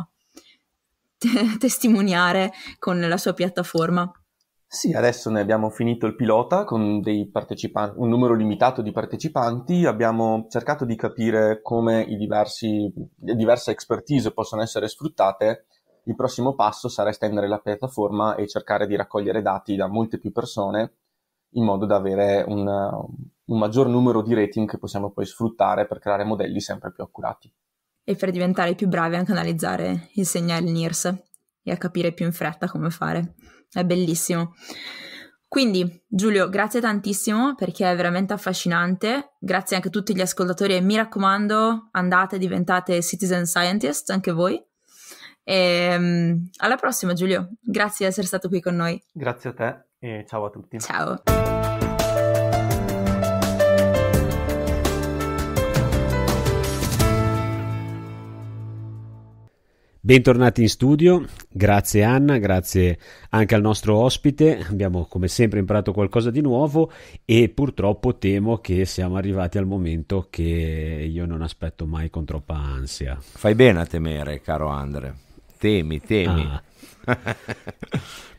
[laughs] testimoniare con la sua piattaforma. Sì, adesso ne abbiamo finito il pilota con un numero limitato di partecipanti, abbiamo cercato di capire come diversi, le diverse expertise possono essere sfruttate. Il prossimo passo sarà estendere la piattaforma e cercare di raccogliere dati da molte più persone in modo da avere un, un maggior numero di rating che possiamo poi sfruttare per creare modelli sempre più accurati e per diventare più bravi anche a analizzare il segnale NIRS e a capire più in fretta come fare. È bellissimo. Quindi Giulio, grazie tantissimo perché è veramente affascinante, grazie anche a tutti gli ascoltatori e mi raccomando andate, diventate citizen scientist anche voi. E, um, alla prossima Giulio, grazie di essere stato qui con noi. Grazie a te e ciao a tutti. Ciao. Bentornati in studio, grazie Anna, grazie anche al nostro ospite, abbiamo come sempre imparato qualcosa di nuovo e purtroppo temo che siamo arrivati al momento che io non aspetto mai con troppa ansia. Fai bene a temere, caro Andre, temi, temi. Ah. [laughs]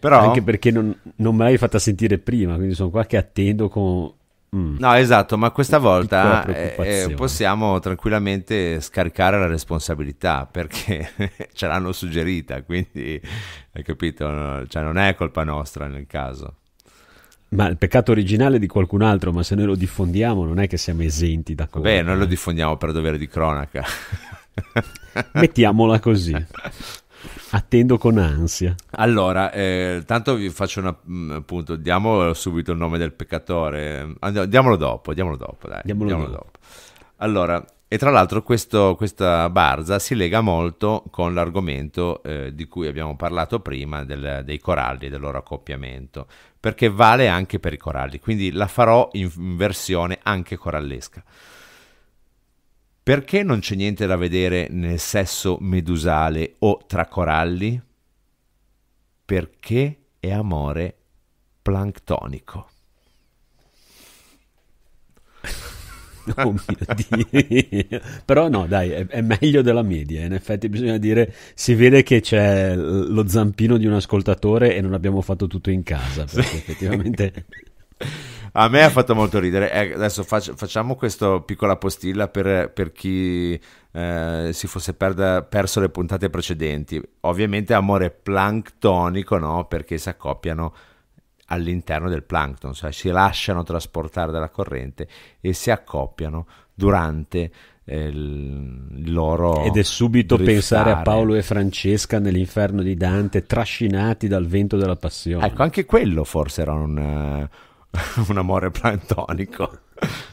Però... Anche perché non, non me l'hai fatta sentire prima, quindi sono qua che attendo con Mm. No, esatto, ma questa volta eh, eh possiamo tranquillamente scaricare la responsabilità perché [laughs] ce l'hanno suggerita, quindi hai capito, no? cioè, non è colpa nostra nel caso. Ma il peccato originale è di qualcun altro, ma se noi lo diffondiamo non è che siamo esenti da colpa. Beh, noi lo eh. diffondiamo per dovere di cronaca. Mettiamola così. [laughs] Attendo con ansia. Allora, eh, tanto vi faccio un mm, appunto, diamo subito il nome del peccatore. Andiamo, diamolo dopo, diamolo dopo, dai. Diamolo, diamolo dopo. dopo. Allora, e tra l'altro questo, questa barza si lega molto con l'argomento eh, di cui abbiamo parlato prima del, dei coralli e del loro accoppiamento, perché vale anche per i coralli, quindi la farò in, in versione anche corallesca. Perché non c'è niente da vedere nel sesso medusale o tra coralli? Perché è amore planctonico. [laughs] Oh mio Dio. Però no, dai, è, è, meglio della media. In effetti, bisogna dire: si vede che c'è lo zampino di un ascoltatore e non abbiamo fatto tutto in casa. Perché sì. [laughs] effettivamente. A me ha fatto molto ridere. Eh, adesso fac- facciamo questa piccola postilla per, per chi eh, si fosse perda- perso le puntate precedenti. Ovviamente amore planctonico, no? Perché si accoppiano all'interno del plankton, cioè si lasciano trasportare dalla corrente e si accoppiano durante eh, il loro ed è subito driftare. pensare a Paolo e Francesca nell'inferno di Dante trascinati dal vento della passione ecco anche quello forse era un, uh, [laughs] un amore plantonico.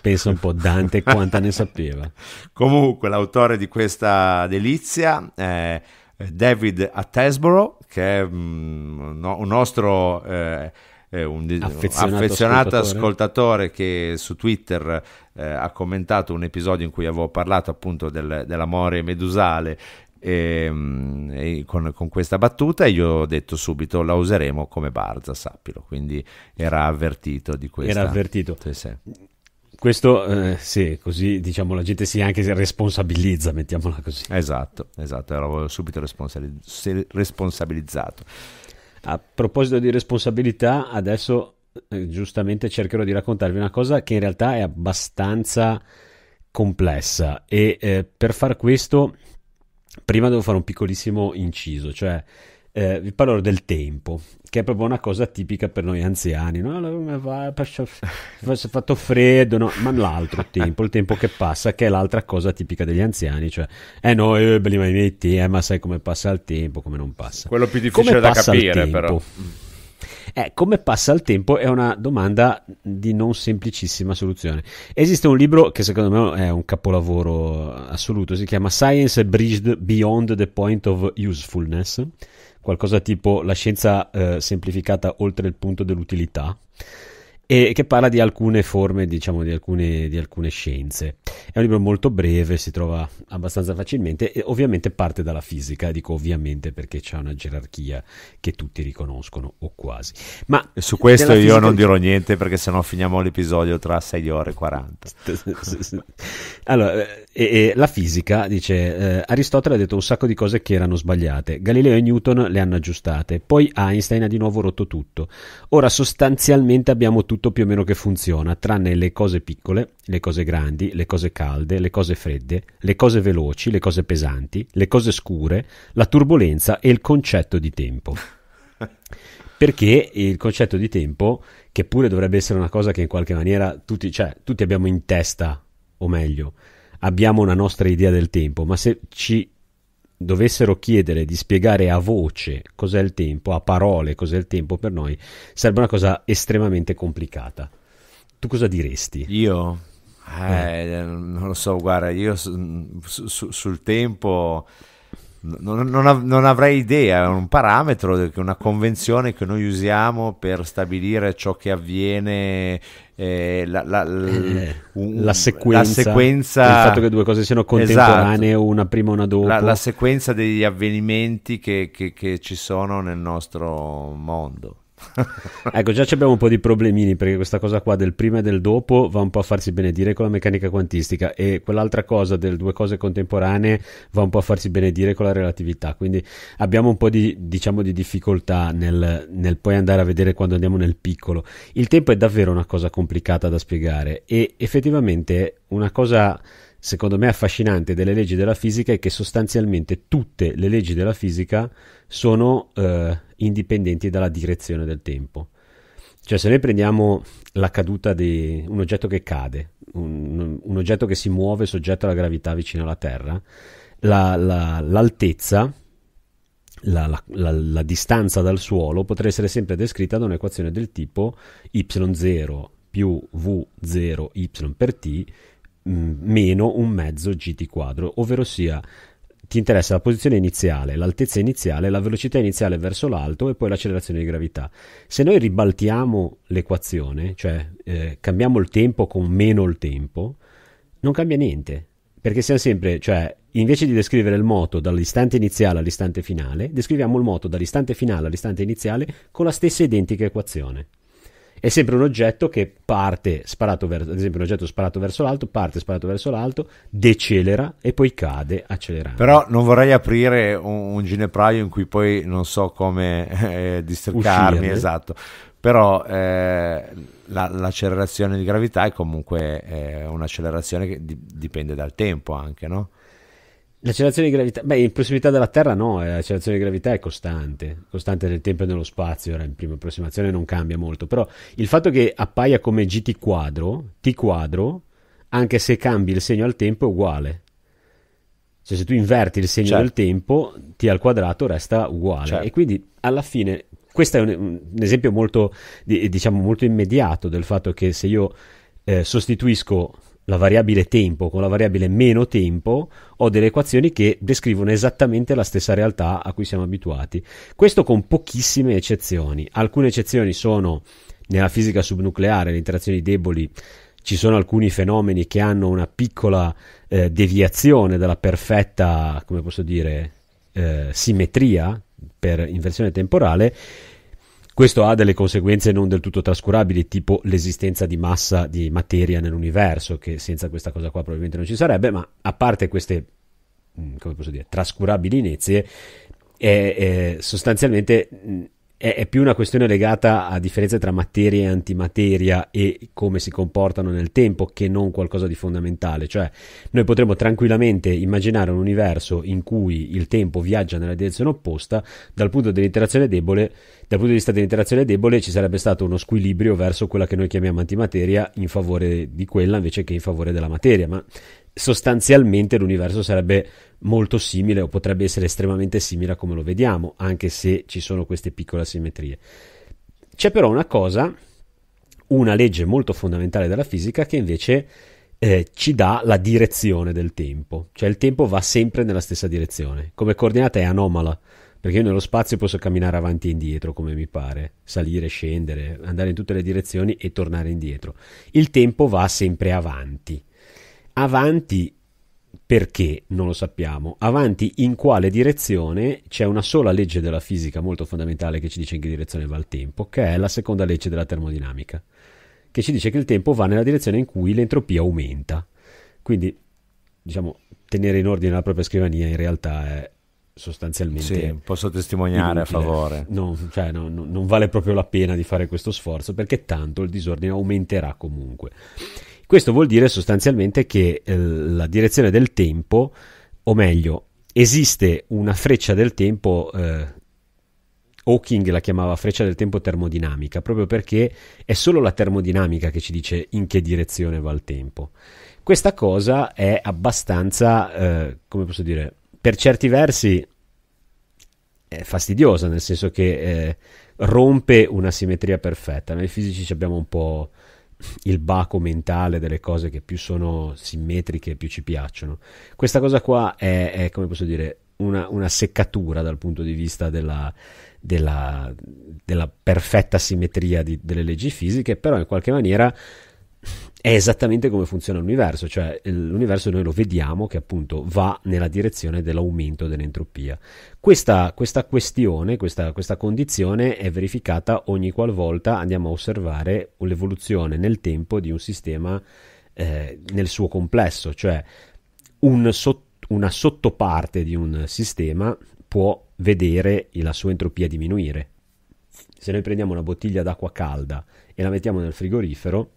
Pensa un po' Dante quanta ne sapeva. [laughs] Comunque l'autore di questa delizia è eh, David Attenborough, che è mm, un nostro... Eh, eh un affezionato, affezionato ascoltatore. ascoltatore. che su Twitter eh, ha commentato un episodio in cui avevo parlato appunto del, dell'amore medusale e, ehm, e con, con, questa battuta io ho detto subito la useremo come Barza, sappilo, quindi era avvertito di questo. Era avvertito. Sì, sì. Questo eh, sì, così diciamo la gente si anche responsabilizza, mettiamola così. Esatto, esatto, ero subito responsabilizzato. A proposito di responsabilità, adesso eh, giustamente cercherò di raccontarvi una cosa che in realtà è abbastanza complessa e eh, per far questo prima devo fare un piccolissimo inciso, cioè eh, vi parlo del tempo, che è proprio una cosa tipica per noi anziani. No? Si [laughs] è fatto freddo, no? ma l'altro tempo, il tempo che passa, che è l'altra cosa tipica degli anziani, cioè, eh no, eh, belli ma i eh, ma sai come passa il tempo, come non passa. Quello più difficile come da capire, però. Eh, come passa il tempo è una domanda di non semplicissima soluzione. Esiste un libro che secondo me è un capolavoro assoluto, si chiama Science Bridged Beyond the Point of Usefulness, qualcosa tipo la scienza eh, semplificata oltre il punto dell'utilità e che parla di alcune forme, diciamo, di alcune, di alcune scienze. È un libro molto breve, si trova abbastanza facilmente e ovviamente parte dalla fisica, dico ovviamente perché c'è una gerarchia che tutti riconoscono o quasi. Ma su questo io non dirò niente perché sennò finiamo l'episodio tra 6 ore e 40. [laughs] allora, eh, e, e la fisica, dice eh, Aristotele ha detto un sacco di cose che erano sbagliate, Galileo e Newton le hanno aggiustate, poi Einstein ha di nuovo rotto tutto. Ora sostanzialmente abbiamo tutto più o meno che funziona, tranne le cose piccole, le cose grandi, le cose calde, le cose fredde, le cose veloci, le cose pesanti, le cose scure, la turbolenza e il concetto di tempo. perché il concetto di tempo, che pure dovrebbe essere una cosa che in qualche maniera tutti, cioè, tutti abbiamo in testa, o meglio, abbiamo una nostra idea del tempo, ma se ci dovessero chiedere di spiegare a voce cos'è il tempo, a parole cos'è il tempo per noi, sarebbe una cosa estremamente complicata. Tu cosa diresti? Io? Eh, eh. Non lo so, guarda, io su, su, sul tempo non, non, non, avrei idea, è un parametro, una convenzione che noi usiamo per stabilire ciò che avviene, eh, la, la, eh, un, la, sequenza, la, sequenza, il fatto che due cose siano esatto. contemporanee, esatto, una prima e una dopo. La, sequenza degli avvenimenti che, che, che ci sono nel nostro mondo. [laughs] ecco, già abbiamo un po' di problemini perché questa cosa qua del prima e del dopo va un po' a farsi benedire con la meccanica quantistica e quell'altra cosa del due cose contemporanee va un po' a farsi benedire con la relatività. Quindi abbiamo un po' di, diciamo, di difficoltà nel, nel poi andare a vedere quando andiamo nel piccolo. Il tempo è davvero una cosa complicata da spiegare e effettivamente una cosa secondo me affascinante delle leggi della fisica è che sostanzialmente tutte le leggi della fisica sono eh, indipendenti dalla direzione del tempo. Cioè se noi prendiamo la caduta di un oggetto che cade, un, un oggetto che si muove soggetto alla gravità vicino alla Terra, la, la, l'altezza, la, la distanza dal suolo potrebbe essere sempre descritta da un'equazione del tipo y0 più v0 y per t Mm, meno un mezzo gt quadro, ovvero sia ti interessa la posizione iniziale, l'altezza iniziale, la velocità iniziale verso l'alto e poi l'accelerazione di gravità. Se noi ribaltiamo l'equazione, cioè eh, cambiamo il tempo con meno il tempo, non cambia niente, perché siamo sempre, cioè invece di descrivere il moto dall'istante iniziale all'istante finale, descriviamo il moto dall'istante finale all'istante iniziale con la stessa identica equazione è sempre un oggetto che parte sparato verso, ad esempio un oggetto sparato verso l'alto, parte sparato verso l'alto, decelera e poi cade accelerando. Però non vorrei aprire un, un ginepraio in cui poi non so come eh, districarmi, Uscirne. esatto. Però eh, la, l'accelerazione di gravità è comunque eh, un'accelerazione che di, dipende dal tempo anche, no? L'accelerazione di gravità, beh, in prossimità della Terra no, eh, l'accelerazione di gravità è costante, costante nel tempo e nello spazio, ora in prima approssimazione non cambia molto, però il fatto che appaia come gt quadro, t quadro, anche se cambi il segno al tempo è uguale. Cioè se tu inverti il segno certo. del tempo, t al quadrato resta uguale. Certo. E quindi alla fine, questo è un, un esempio molto, diciamo, molto immediato del fatto che se io eh, sostituisco la variabile tempo con la variabile meno tempo, ho delle equazioni che descrivono esattamente la stessa realtà a cui siamo abituati. Questo con pochissime eccezioni. Alcune eccezioni sono nella fisica subnucleare, le interazioni deboli, ci sono alcuni fenomeni che hanno una piccola eh, deviazione dalla perfetta, come posso dire, eh, simmetria per inversione temporale questo ha delle conseguenze non del tutto trascurabili, tipo l'esistenza di massa di materia nell'universo, che senza questa cosa qua probabilmente non ci sarebbe, ma a parte queste, mm, come posso dire, trascurabili inezie, è, è sostanzialmente mm, è, è più una questione legata a differenze tra materia e antimateria e come si comportano nel tempo che non qualcosa di fondamentale. Cioè, noi potremmo tranquillamente immaginare un universo in cui il tempo viaggia nella direzione opposta, dal punto dell'interazione debole, dal punto di vista dell'interazione debole ci sarebbe stato uno squilibrio verso quella che noi chiamiamo antimateria in favore di quella invece che in favore della materia, ma sostanzialmente l'universo sarebbe molto simile o potrebbe essere estremamente simile a come lo vediamo, anche se ci sono queste piccole asimmetrie. C'è però una cosa, una legge molto fondamentale della fisica che invece eh, ci dà la direzione del tempo, cioè il tempo va sempre nella stessa direzione, come coordinata è anomala, perché io nello spazio posso camminare avanti e indietro come mi pare, salire, scendere, andare in tutte le direzioni e tornare indietro. Il tempo va sempre avanti Avanti perché non lo sappiamo. Avanti in quale direzione c'è una sola legge della fisica molto fondamentale che ci dice in che direzione va il tempo, che è la seconda legge della termodinamica, che ci dice che il tempo va nella direzione in cui l'entropia aumenta. Quindi, diciamo, tenere in ordine la propria scrivania in realtà è sostanzialmente... Sì, posso testimoniare inutile. a favore. No, cioè, no, no, non vale proprio la pena di fare questo sforzo perché tanto il disordine aumenterà comunque. Questo vuol dire sostanzialmente che eh, la direzione del tempo, o meglio, esiste una freccia del tempo, eh, Hawking la chiamava freccia del tempo termodinamica, proprio perché è solo la termodinamica che ci dice in che direzione va il tempo. Questa cosa è abbastanza, eh, come posso dire, per certi versi fastidiosa, nel senso che eh, rompe una simmetria perfetta. Noi fisici ci abbiamo un po' il baco mentale delle cose che più sono simmetriche e più ci piacciono. Questa cosa qua è, è come posso dire, una, una, seccatura dal punto di vista della, della, della perfetta simmetria di, delle leggi fisiche, però in qualche maniera è esattamente come funziona l'universo, cioè l'universo noi lo vediamo che appunto va nella direzione dell'aumento dell'entropia. Questa, questa questione, questa, questa condizione è verificata ogni qualvolta andiamo a osservare l'evoluzione nel tempo di un sistema eh, nel suo complesso, cioè un sotto una sottoparte di un sistema può vedere la sua entropia diminuire. Se noi prendiamo una bottiglia d'acqua calda e la mettiamo nel frigorifero,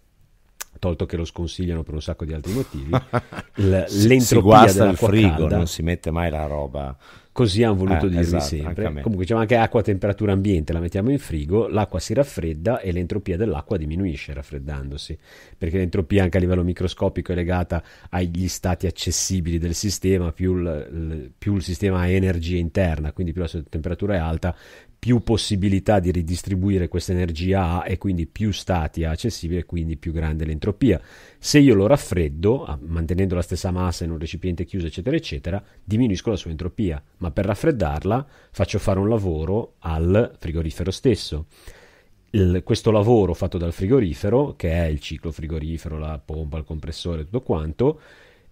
tolto che lo sconsigliano per un sacco di altri motivi, [laughs] l'entropia si dell'acqua il frigo, calda, non si mette mai la roba. Così hanno voluto eh, dirvi esatto, sempre. Comunque diciamo anche acqua a temperatura ambiente, la mettiamo in frigo, l'acqua si raffredda e l'entropia dell'acqua diminuisce raffreddandosi, perché l'entropia anche a livello microscopico è legata agli stati accessibili del sistema, più il, più il sistema ha energia interna, quindi più la temperatura è alta, più possibilità di ridistribuire questa energia ha e quindi più stati ha accessibile e quindi più grande l'entropia. Se io lo raffreddo, ah, mantenendo la stessa massa in un recipiente chiuso, eccetera, eccetera, diminuisco la sua entropia, ma per raffreddarla faccio fare un lavoro al frigorifero stesso. Il, questo lavoro fatto dal frigorifero, che è il ciclo frigorifero, la pompa, il compressore, tutto quanto,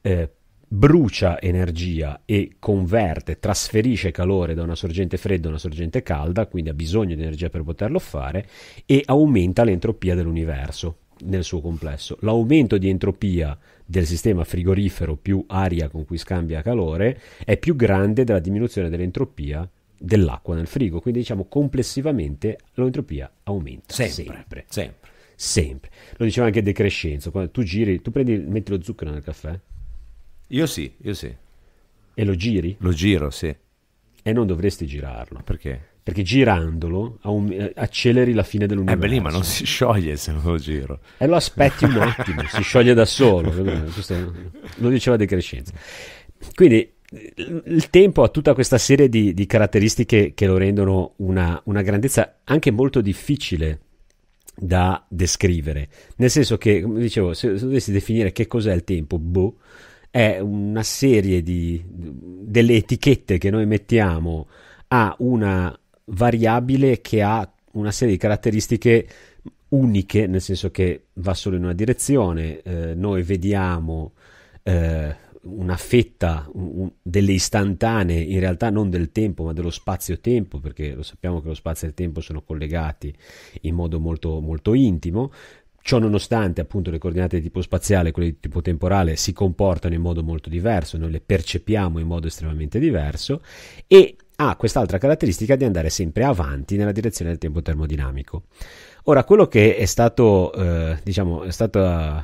eh, brucia energia e converte, trasferisce calore da una sorgente fredda a una sorgente calda, quindi ha bisogno di energia per poterlo fare, e aumenta l'entropia dell'universo nel suo complesso. L'aumento di entropia del sistema frigorifero più aria con cui scambia calore è più grande della diminuzione dell'entropia dell'acqua nel frigo, quindi diciamo complessivamente l'entropia aumenta sempre. sempre. sempre sempre. Lo diceva anche De quando tu giri, tu prendi, metti lo zucchero nel caffè, io sì, io sì. E lo giri? Lo giro, sì. E non dovresti girarlo. Perché? Perché girandolo un, eh, acceleri la fine dell'universo. Eh beh lì, ma non si scioglie se non lo giro. E lo aspetti un attimo, si scioglie da solo. lo diceva De Crescenzo. Quindi il tempo ha tutta questa serie di, di caratteristiche che lo rendono una, una, grandezza anche molto difficile da descrivere. Nel senso che, come dicevo, se, se dovessi definire che cos'è il tempo, boh, è una serie di, delle etichette che noi mettiamo a una variabile che ha una serie di caratteristiche uniche, nel senso che va solo in una direzione, eh, noi vediamo eh, una fetta un, delle istantanee, in realtà non del tempo, ma dello spazio-tempo, perché lo sappiamo che lo spazio e il tempo sono collegati in modo molto, molto intimo, Ciò nonostante, appunto, le coordinate di tipo spaziale e quelle di tipo temporale si comportano in modo molto diverso, noi le percepiamo in modo estremamente diverso e ha quest'altra caratteristica di andare sempre avanti nella direzione del tempo termodinamico. Ora, quello che è stato, eh, diciamo, è stato eh,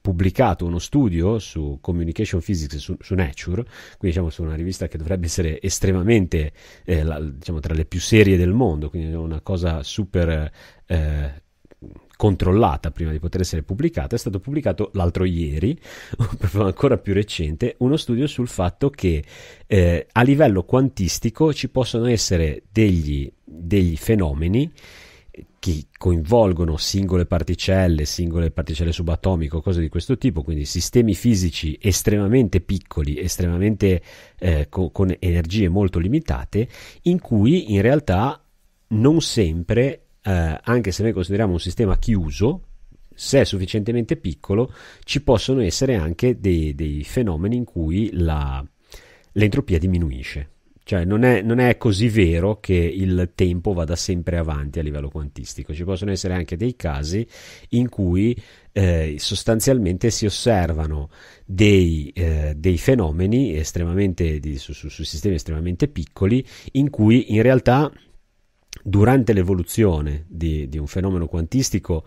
pubblicato uno studio su Communication Physics su, su, Nature, quindi diciamo su una rivista che dovrebbe essere estremamente, eh, la, diciamo, tra le più serie del mondo, quindi una cosa super eh, controllata prima di poter essere pubblicata, è stato pubblicato l'altro ieri, [laughs] proprio ancora più recente, uno studio sul fatto che eh, a livello quantistico ci possono essere degli, degli fenomeni che coinvolgono singole particelle, singole particelle subatomiche, o cose di questo tipo, quindi sistemi fisici estremamente piccoli, estremamente eh, co- con energie molto limitate, in cui in realtà non sempre eh, anche se noi consideriamo un sistema chiuso, se è sufficientemente piccolo, ci possono essere anche dei, dei fenomeni in cui la, l'entropia diminuisce. Cioè non è, non è, così vero che il tempo vada sempre avanti a livello quantistico, ci possono essere anche dei casi in cui eh, sostanzialmente si osservano dei, eh, dei fenomeni estremamente, di, su, su, su sistemi estremamente piccoli in cui in realtà durante l'evoluzione di, di un fenomeno quantistico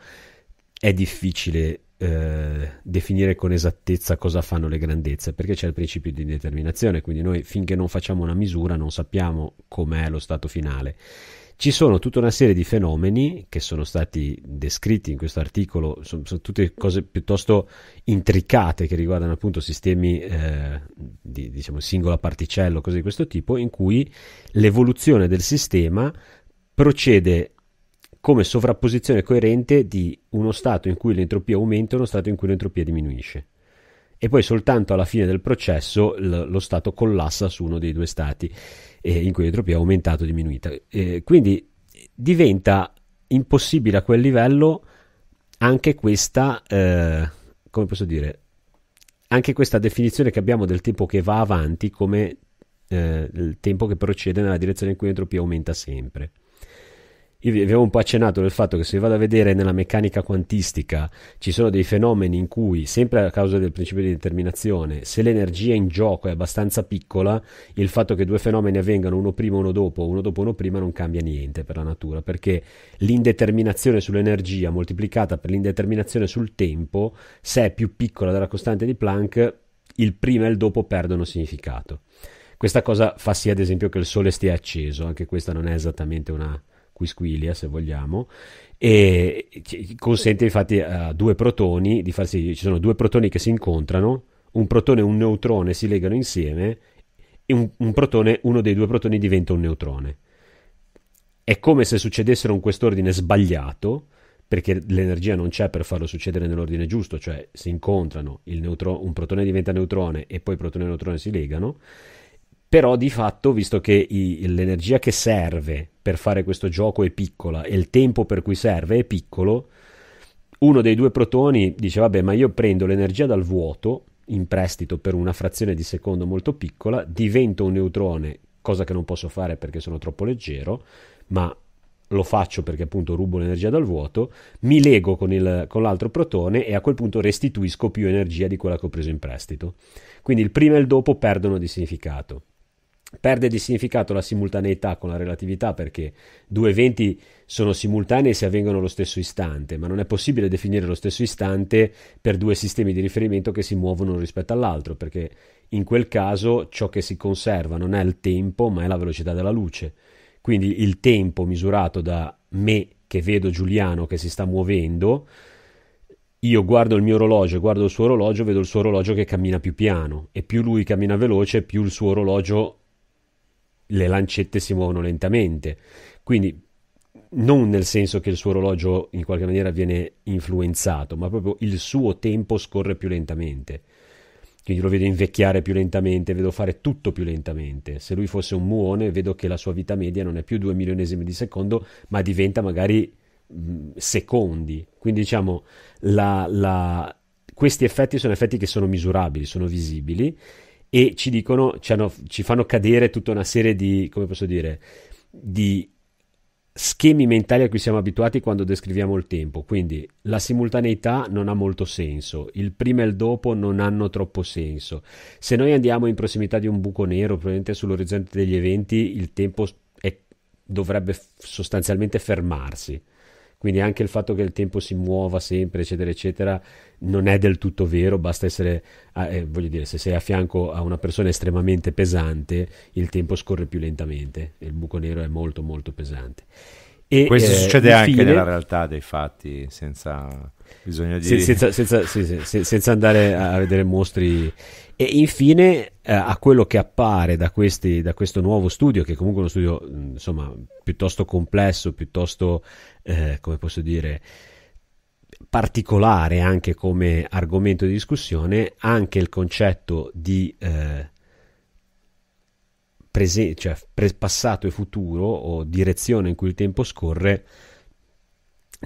è difficile eh, definire con esattezza cosa fanno le grandezze, perché c'è il principio di indeterminazione, quindi noi finché non facciamo una misura non sappiamo com'è lo stato finale. Ci sono tutta una serie di fenomeni che sono stati descritti in questo articolo, sono, sono tutte cose piuttosto intricate che riguardano appunto sistemi eh, di diciamo, singola particella, o cose di questo tipo, in cui l'evoluzione del sistema procede come sovrapposizione coerente di uno stato in cui l'entropia aumenta e uno stato in cui l'entropia diminuisce. E poi soltanto alla fine del processo lo stato collassa su uno dei due stati eh, in cui l'entropia è aumentata o diminuita. Eh, quindi diventa impossibile a quel livello anche questa, eh, come posso dire, anche questa definizione che abbiamo del tempo che va avanti come eh, il tempo che procede nella direzione in cui l'entropia aumenta sempre. Io vi avevo un po' accennato del fatto che se vado a vedere nella meccanica quantistica ci sono dei fenomeni in cui, sempre a causa del principio di determinazione, se l'energia in gioco è abbastanza piccola, il fatto che due fenomeni avvengano uno prima e uno dopo, uno dopo uno prima, non cambia niente per la natura, perché l'indeterminazione sull'energia moltiplicata per l'indeterminazione sul tempo, se è più piccola della costante di Planck, il prima e il dopo perdono significato. Questa cosa fa sì, ad esempio, che il sole stia acceso, anche questa non è esattamente una quisquilia se vogliamo, e consente infatti a due protoni di farsi, ci sono due protoni che si incontrano, un protone e un neutrone si legano insieme e un, un protone, uno dei due protoni diventa un neutrone. È come se succedessero in quest'ordine sbagliato, perché l'energia non c'è per farlo succedere nell'ordine giusto, cioè si incontrano, neutro, un protone diventa neutrone e poi protone e neutrone si legano, però di fatto, visto che i, l'energia che serve per fare questo gioco è piccola e il tempo per cui serve è piccolo, uno dei due protoni dice vabbè ma io prendo l'energia dal vuoto in prestito per una frazione di secondo molto piccola, divento un neutrone, cosa che non posso fare perché sono troppo leggero, ma lo faccio perché appunto rubo l'energia dal vuoto, mi lego con, il, con l'altro protone e a quel punto restituisco più energia di quella che ho preso in prestito. Quindi il prima e il dopo perdono di significato. Perde di significato la simultaneità con la relatività perché due eventi sono simultanei se avvengono allo stesso istante, ma non è possibile definire lo stesso istante per due sistemi di riferimento che si muovono uno rispetto all'altro, perché in quel caso ciò che si conserva non è il tempo, ma è la velocità della luce. Quindi il tempo misurato da me che vedo Giuliano che si sta muovendo, io guardo il mio orologio, guardo il suo orologio, vedo il suo orologio che cammina più piano e più lui cammina veloce, più il suo orologio le lancette si muovono lentamente. Quindi non nel senso che il suo orologio in qualche maniera viene influenzato, ma proprio il suo tempo scorre più lentamente. Quindi lo vedo invecchiare più lentamente, vedo fare tutto più lentamente. Se lui fosse un muone, vedo che la sua vita media non è più due milionesimi di secondo, ma diventa magari mh, secondi. Quindi diciamo, la, la... questi effetti sono effetti che sono misurabili, sono visibili e ci dicono, ci, hanno, ci fanno cadere tutta una serie di, come posso dire, di schemi mentali a cui siamo abituati quando descriviamo il tempo. Quindi la simultaneità non ha molto senso, il prima e il dopo non hanno troppo senso. Se noi andiamo in prossimità di un buco nero, probabilmente sull'orizzonte degli eventi, il tempo è, dovrebbe sostanzialmente fermarsi. Quindi anche il fatto che il tempo si muova sempre, eccetera, eccetera, non è del tutto vero, basta essere, ah, eh, voglio dire, se sei a fianco a una persona estremamente pesante, il tempo scorre più lentamente, il buco nero è molto molto pesante. E, Questo eh, succede infine, anche nella realtà dei fatti, senza, di... senza, senza, senza andare a vedere mostri e infine eh, a quello che appare da, questi, da, questo nuovo studio, che è comunque uno studio insomma, piuttosto complesso, piuttosto, eh, come posso dire, particolare anche come argomento di discussione, anche il concetto di... Eh, prese- cioè pre- passato e futuro o direzione in cui il tempo scorre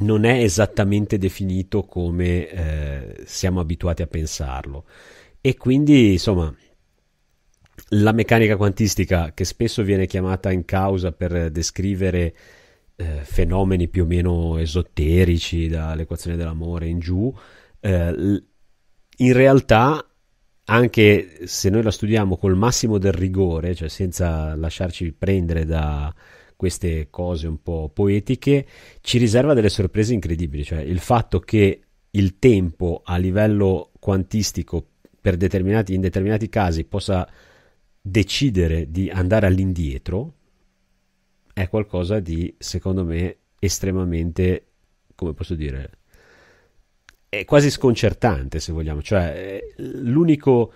non è esattamente definito come eh, siamo abituati a pensarlo e quindi, insomma, la meccanica quantistica che spesso viene chiamata in causa per descrivere eh, fenomeni più o meno esoterici dall'equazione dell'amore in giù, eh, in realtà anche se noi la studiamo col massimo del rigore, cioè senza lasciarci prendere da queste cose un po' poetiche, ci riserva delle sorprese incredibili, cioè il fatto che il tempo a livello quantistico determinati, in determinati casi possa decidere di andare all'indietro è qualcosa di, secondo me, estremamente, come posso dire, è quasi sconcertante se vogliamo, cioè eh, l'unico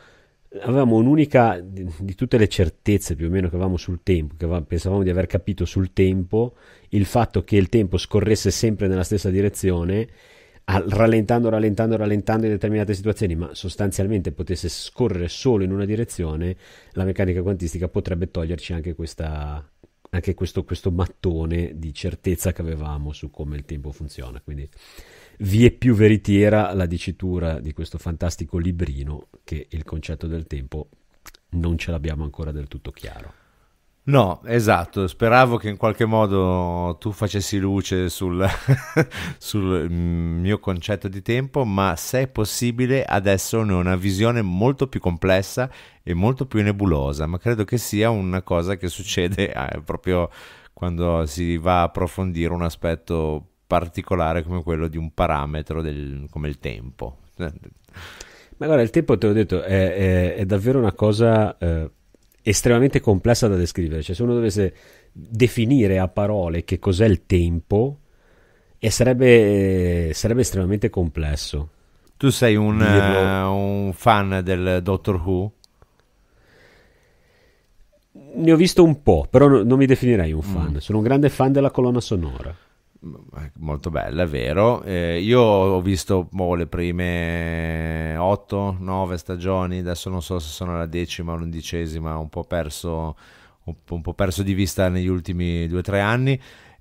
avevamo un'unica di tutte le certezze più o meno che avevamo sul tempo, che pensavamo di aver capito sul tempo, il fatto che il tempo scorresse sempre nella stessa direzione rallentando, rallentando, rallentando in determinate situazioni, ma sostanzialmente potesse scorrere solo in una direzione, la meccanica quantistica potrebbe toglierci anche, questa, anche questo, questo mattone di certezza che avevamo su come il tempo funziona. Quindi vi è più veritiera la dicitura di questo fantastico librino che il concetto del tempo non ce l'abbiamo ancora del tutto chiaro. No, esatto, speravo che in qualche modo tu facessi luce sul, [laughs] sul, mm, mio concetto di tempo, ma se è possibile adesso ne ho una visione molto più complessa e molto più nebulosa, ma credo che sia una cosa che succede [laughs] eh, proprio quando si va a approfondire un aspetto particolare come quello di un parametro del, come il tempo. Ma guarda, il tempo, te l'ho detto, è, è, è davvero una cosa... Eh estremamente complessa da descrivere. Cioè, se uno dovesse definire a parole che cos'è il tempo, e sarebbe, sarebbe estremamente complesso. Tu sei un, uh, un fan del Doctor Who? Ne ho visto un po', però non mi definirei un fan. Mm. Sono un grande fan della colonna sonora. Molto bella, è vero. Eh, io ho visto boh, le prime 8-9 stagioni, adesso non so se sono la decima o l'undicesima, un po' perso, un, un po perso di vista negli ultimi 2-3 anni.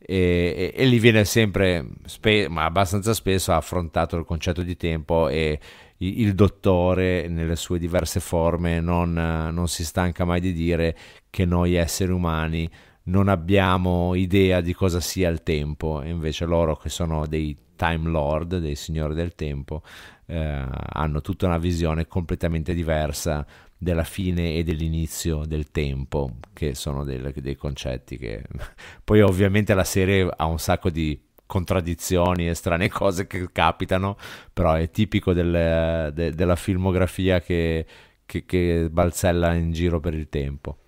E, e, e, lì viene sempre, spe- ma abbastanza spesso, affrontato il concetto di tempo e il, il dottore nelle sue diverse forme non, non si stanca mai di dire che noi esseri umani non abbiamo idea di cosa sia il tempo, invece loro che sono dei Time Lord, dei signori del tempo, eh, hanno tutta una visione completamente diversa della fine e dell'inizio del tempo, che sono del, dei concetti che... [laughs] Poi ovviamente la serie ha un sacco di contraddizioni e strane [laughs] cose che capitano, però è tipico del, de, della filmografia che, che, che balzella in giro per il tempo.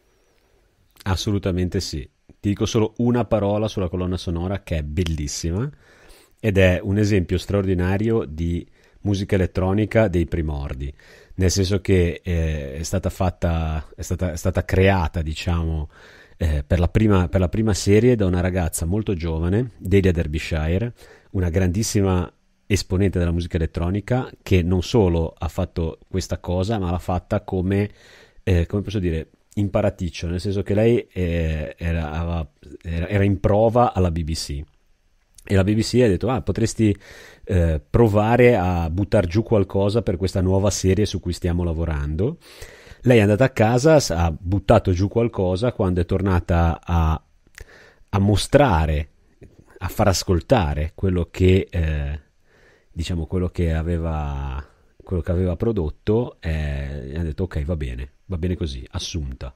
Assolutamente sì. Ti dico solo una parola sulla colonna sonora che è bellissima ed è un esempio straordinario di musica elettronica dei primordi, nel senso che eh, è stata fatta, è stata, è stata creata, diciamo, eh, per, la prima, per, la prima, serie da una ragazza molto giovane, Delia Derbyshire, una grandissima esponente della musica elettronica che non solo ha fatto questa cosa, ma l'ha fatta come, eh, come posso dire, imparaticcio, nel senso che lei eh, era, era, in prova alla BBC e la BBC ha detto ah, potresti eh, provare a buttare giù qualcosa per questa nuova serie su cui stiamo lavorando. Lei è andata a casa, ha buttato giù qualcosa, quando è tornata a, a mostrare, a far ascoltare quello che, eh, diciamo, quello che aveva quello che aveva prodotto eh, e ha detto ok va bene va bene così, assunta,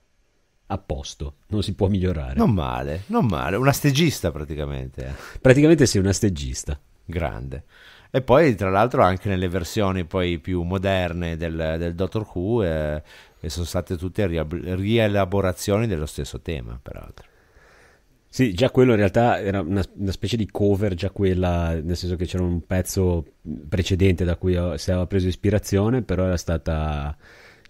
a posto, non si può migliorare. Non male, non male, una stegista praticamente. Eh. Praticamente sì, una stegista. Grande. E poi, tra l'altro, anche nelle versioni poi più moderne del, del Doctor Who, eh, sono state tutte rielaborazioni dello stesso tema, peraltro. Sì, già quello in realtà era una, una, specie di cover, già quella, nel senso che c'era un pezzo precedente da cui si aveva preso ispirazione, però era stata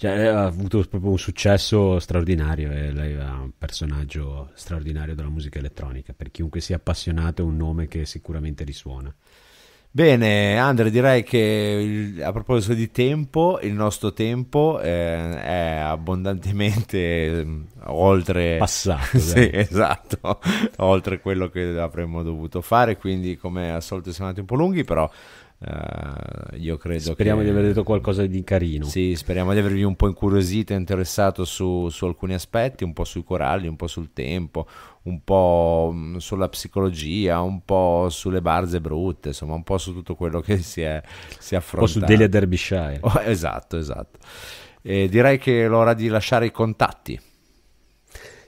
cioè, eh, ha avuto proprio un successo straordinario e eh, lei è un personaggio straordinario della musica elettronica, per chiunque sia appassionato è un nome che sicuramente risuona. Bene, Andre, direi che a proposito di tempo, il nostro tempo eh, è abbondantemente mm, oltre... Passato. [laughs] sì, esatto, [laughs] oltre quello che avremmo dovuto fare, quindi come al solito siamo andati un po' lunghi, però Uh, io credo speriamo che... di aver detto qualcosa di carino. Sì, speriamo di avervi un po' incuriosito e interessato su, su, alcuni aspetti, un po' sui coralli, un po' sul tempo, un po' mm, sulla psicologia, un po' sulle barze brutte, insomma, un po' su tutto quello che si è, si affrontato. Un po' su Delia Derbyshire. Oh, esatto, esatto. E direi che è l'ora di lasciare i contatti.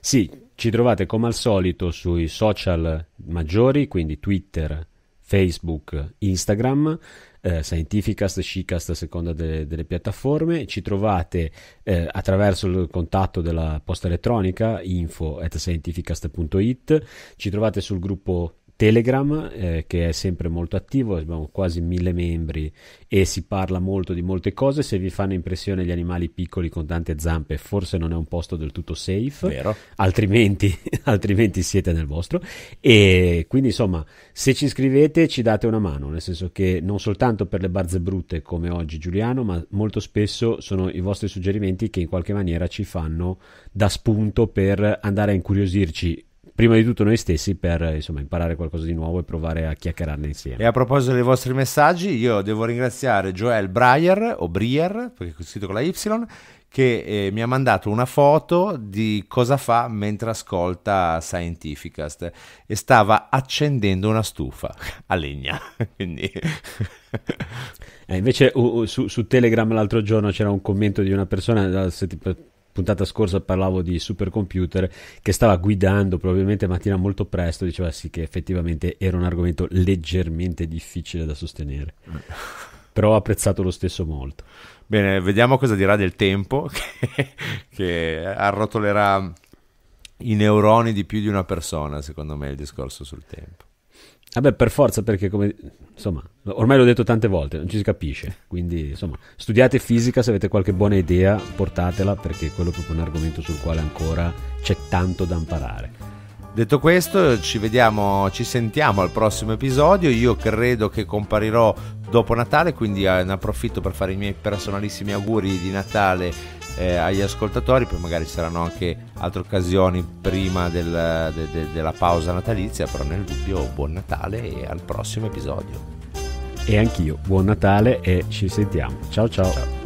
Sì, ci trovate come al solito sui social maggiori, quindi Twitter, Facebook, Instagram, eh, Scientificast, Shecast a seconda de- delle piattaforme. Ci trovate eh, attraverso il contatto della posta elettronica info at scientificast.it. Ci trovate sul gruppo Telegram eh, che è sempre molto attivo, abbiamo quasi mille membri e si parla molto di molte cose, se vi fanno impressione gli animali piccoli con tante zampe forse non è un posto del tutto safe, altrimenti, [laughs] altrimenti, siete nel vostro e quindi insomma se ci scrivete ci date una mano, nel senso che non soltanto per le barze brutte come oggi Giuliano, ma molto spesso sono i vostri suggerimenti che in qualche maniera ci fanno da spunto per andare a incuriosirci prima di tutto noi stessi per insomma, imparare qualcosa di nuovo e provare a chiacchierarne insieme. E a proposito dei vostri messaggi, io devo ringraziare Joel Breyer, o Brier, perché è scritto con la Y, che eh, mi ha mandato una foto di cosa fa mentre ascolta Scientificast e stava accendendo una stufa a legna. [laughs] Quindi... eh, invece uh, su, su, Telegram l'altro giorno c'era un commento di una persona, se ti, puntata scorsa parlavo di supercomputer che stava guidando probabilmente mattina molto presto, diceva sì che effettivamente era un argomento leggermente difficile da sostenere. [laughs] Però ho apprezzato lo stesso molto. Bene, vediamo cosa dirà del tempo [laughs] che, che arrotolerà i neuroni di più di una persona, secondo me, il discorso sul tempo. Vabbè, per forza, perché come insomma, ormai l'ho detto tante volte, non ci si capisce. Quindi, insomma, studiate fisica se avete qualche buona idea, portatela perché quello è proprio un argomento sul quale ancora c'è tanto da imparare. Detto questo, ci vediamo, ci sentiamo al prossimo episodio. Io credo che comparirò dopo Natale, quindi eh, ne approfitto per fare i miei personalissimi auguri di Natale eh, agli ascoltatori, poi magari saranno anche altre occasioni prima del, de, de, della pausa natalizia, però nel dubbio buon Natale e al prossimo episodio. E anch'io, buon Natale e ci sentiamo. ciao. ciao. ciao.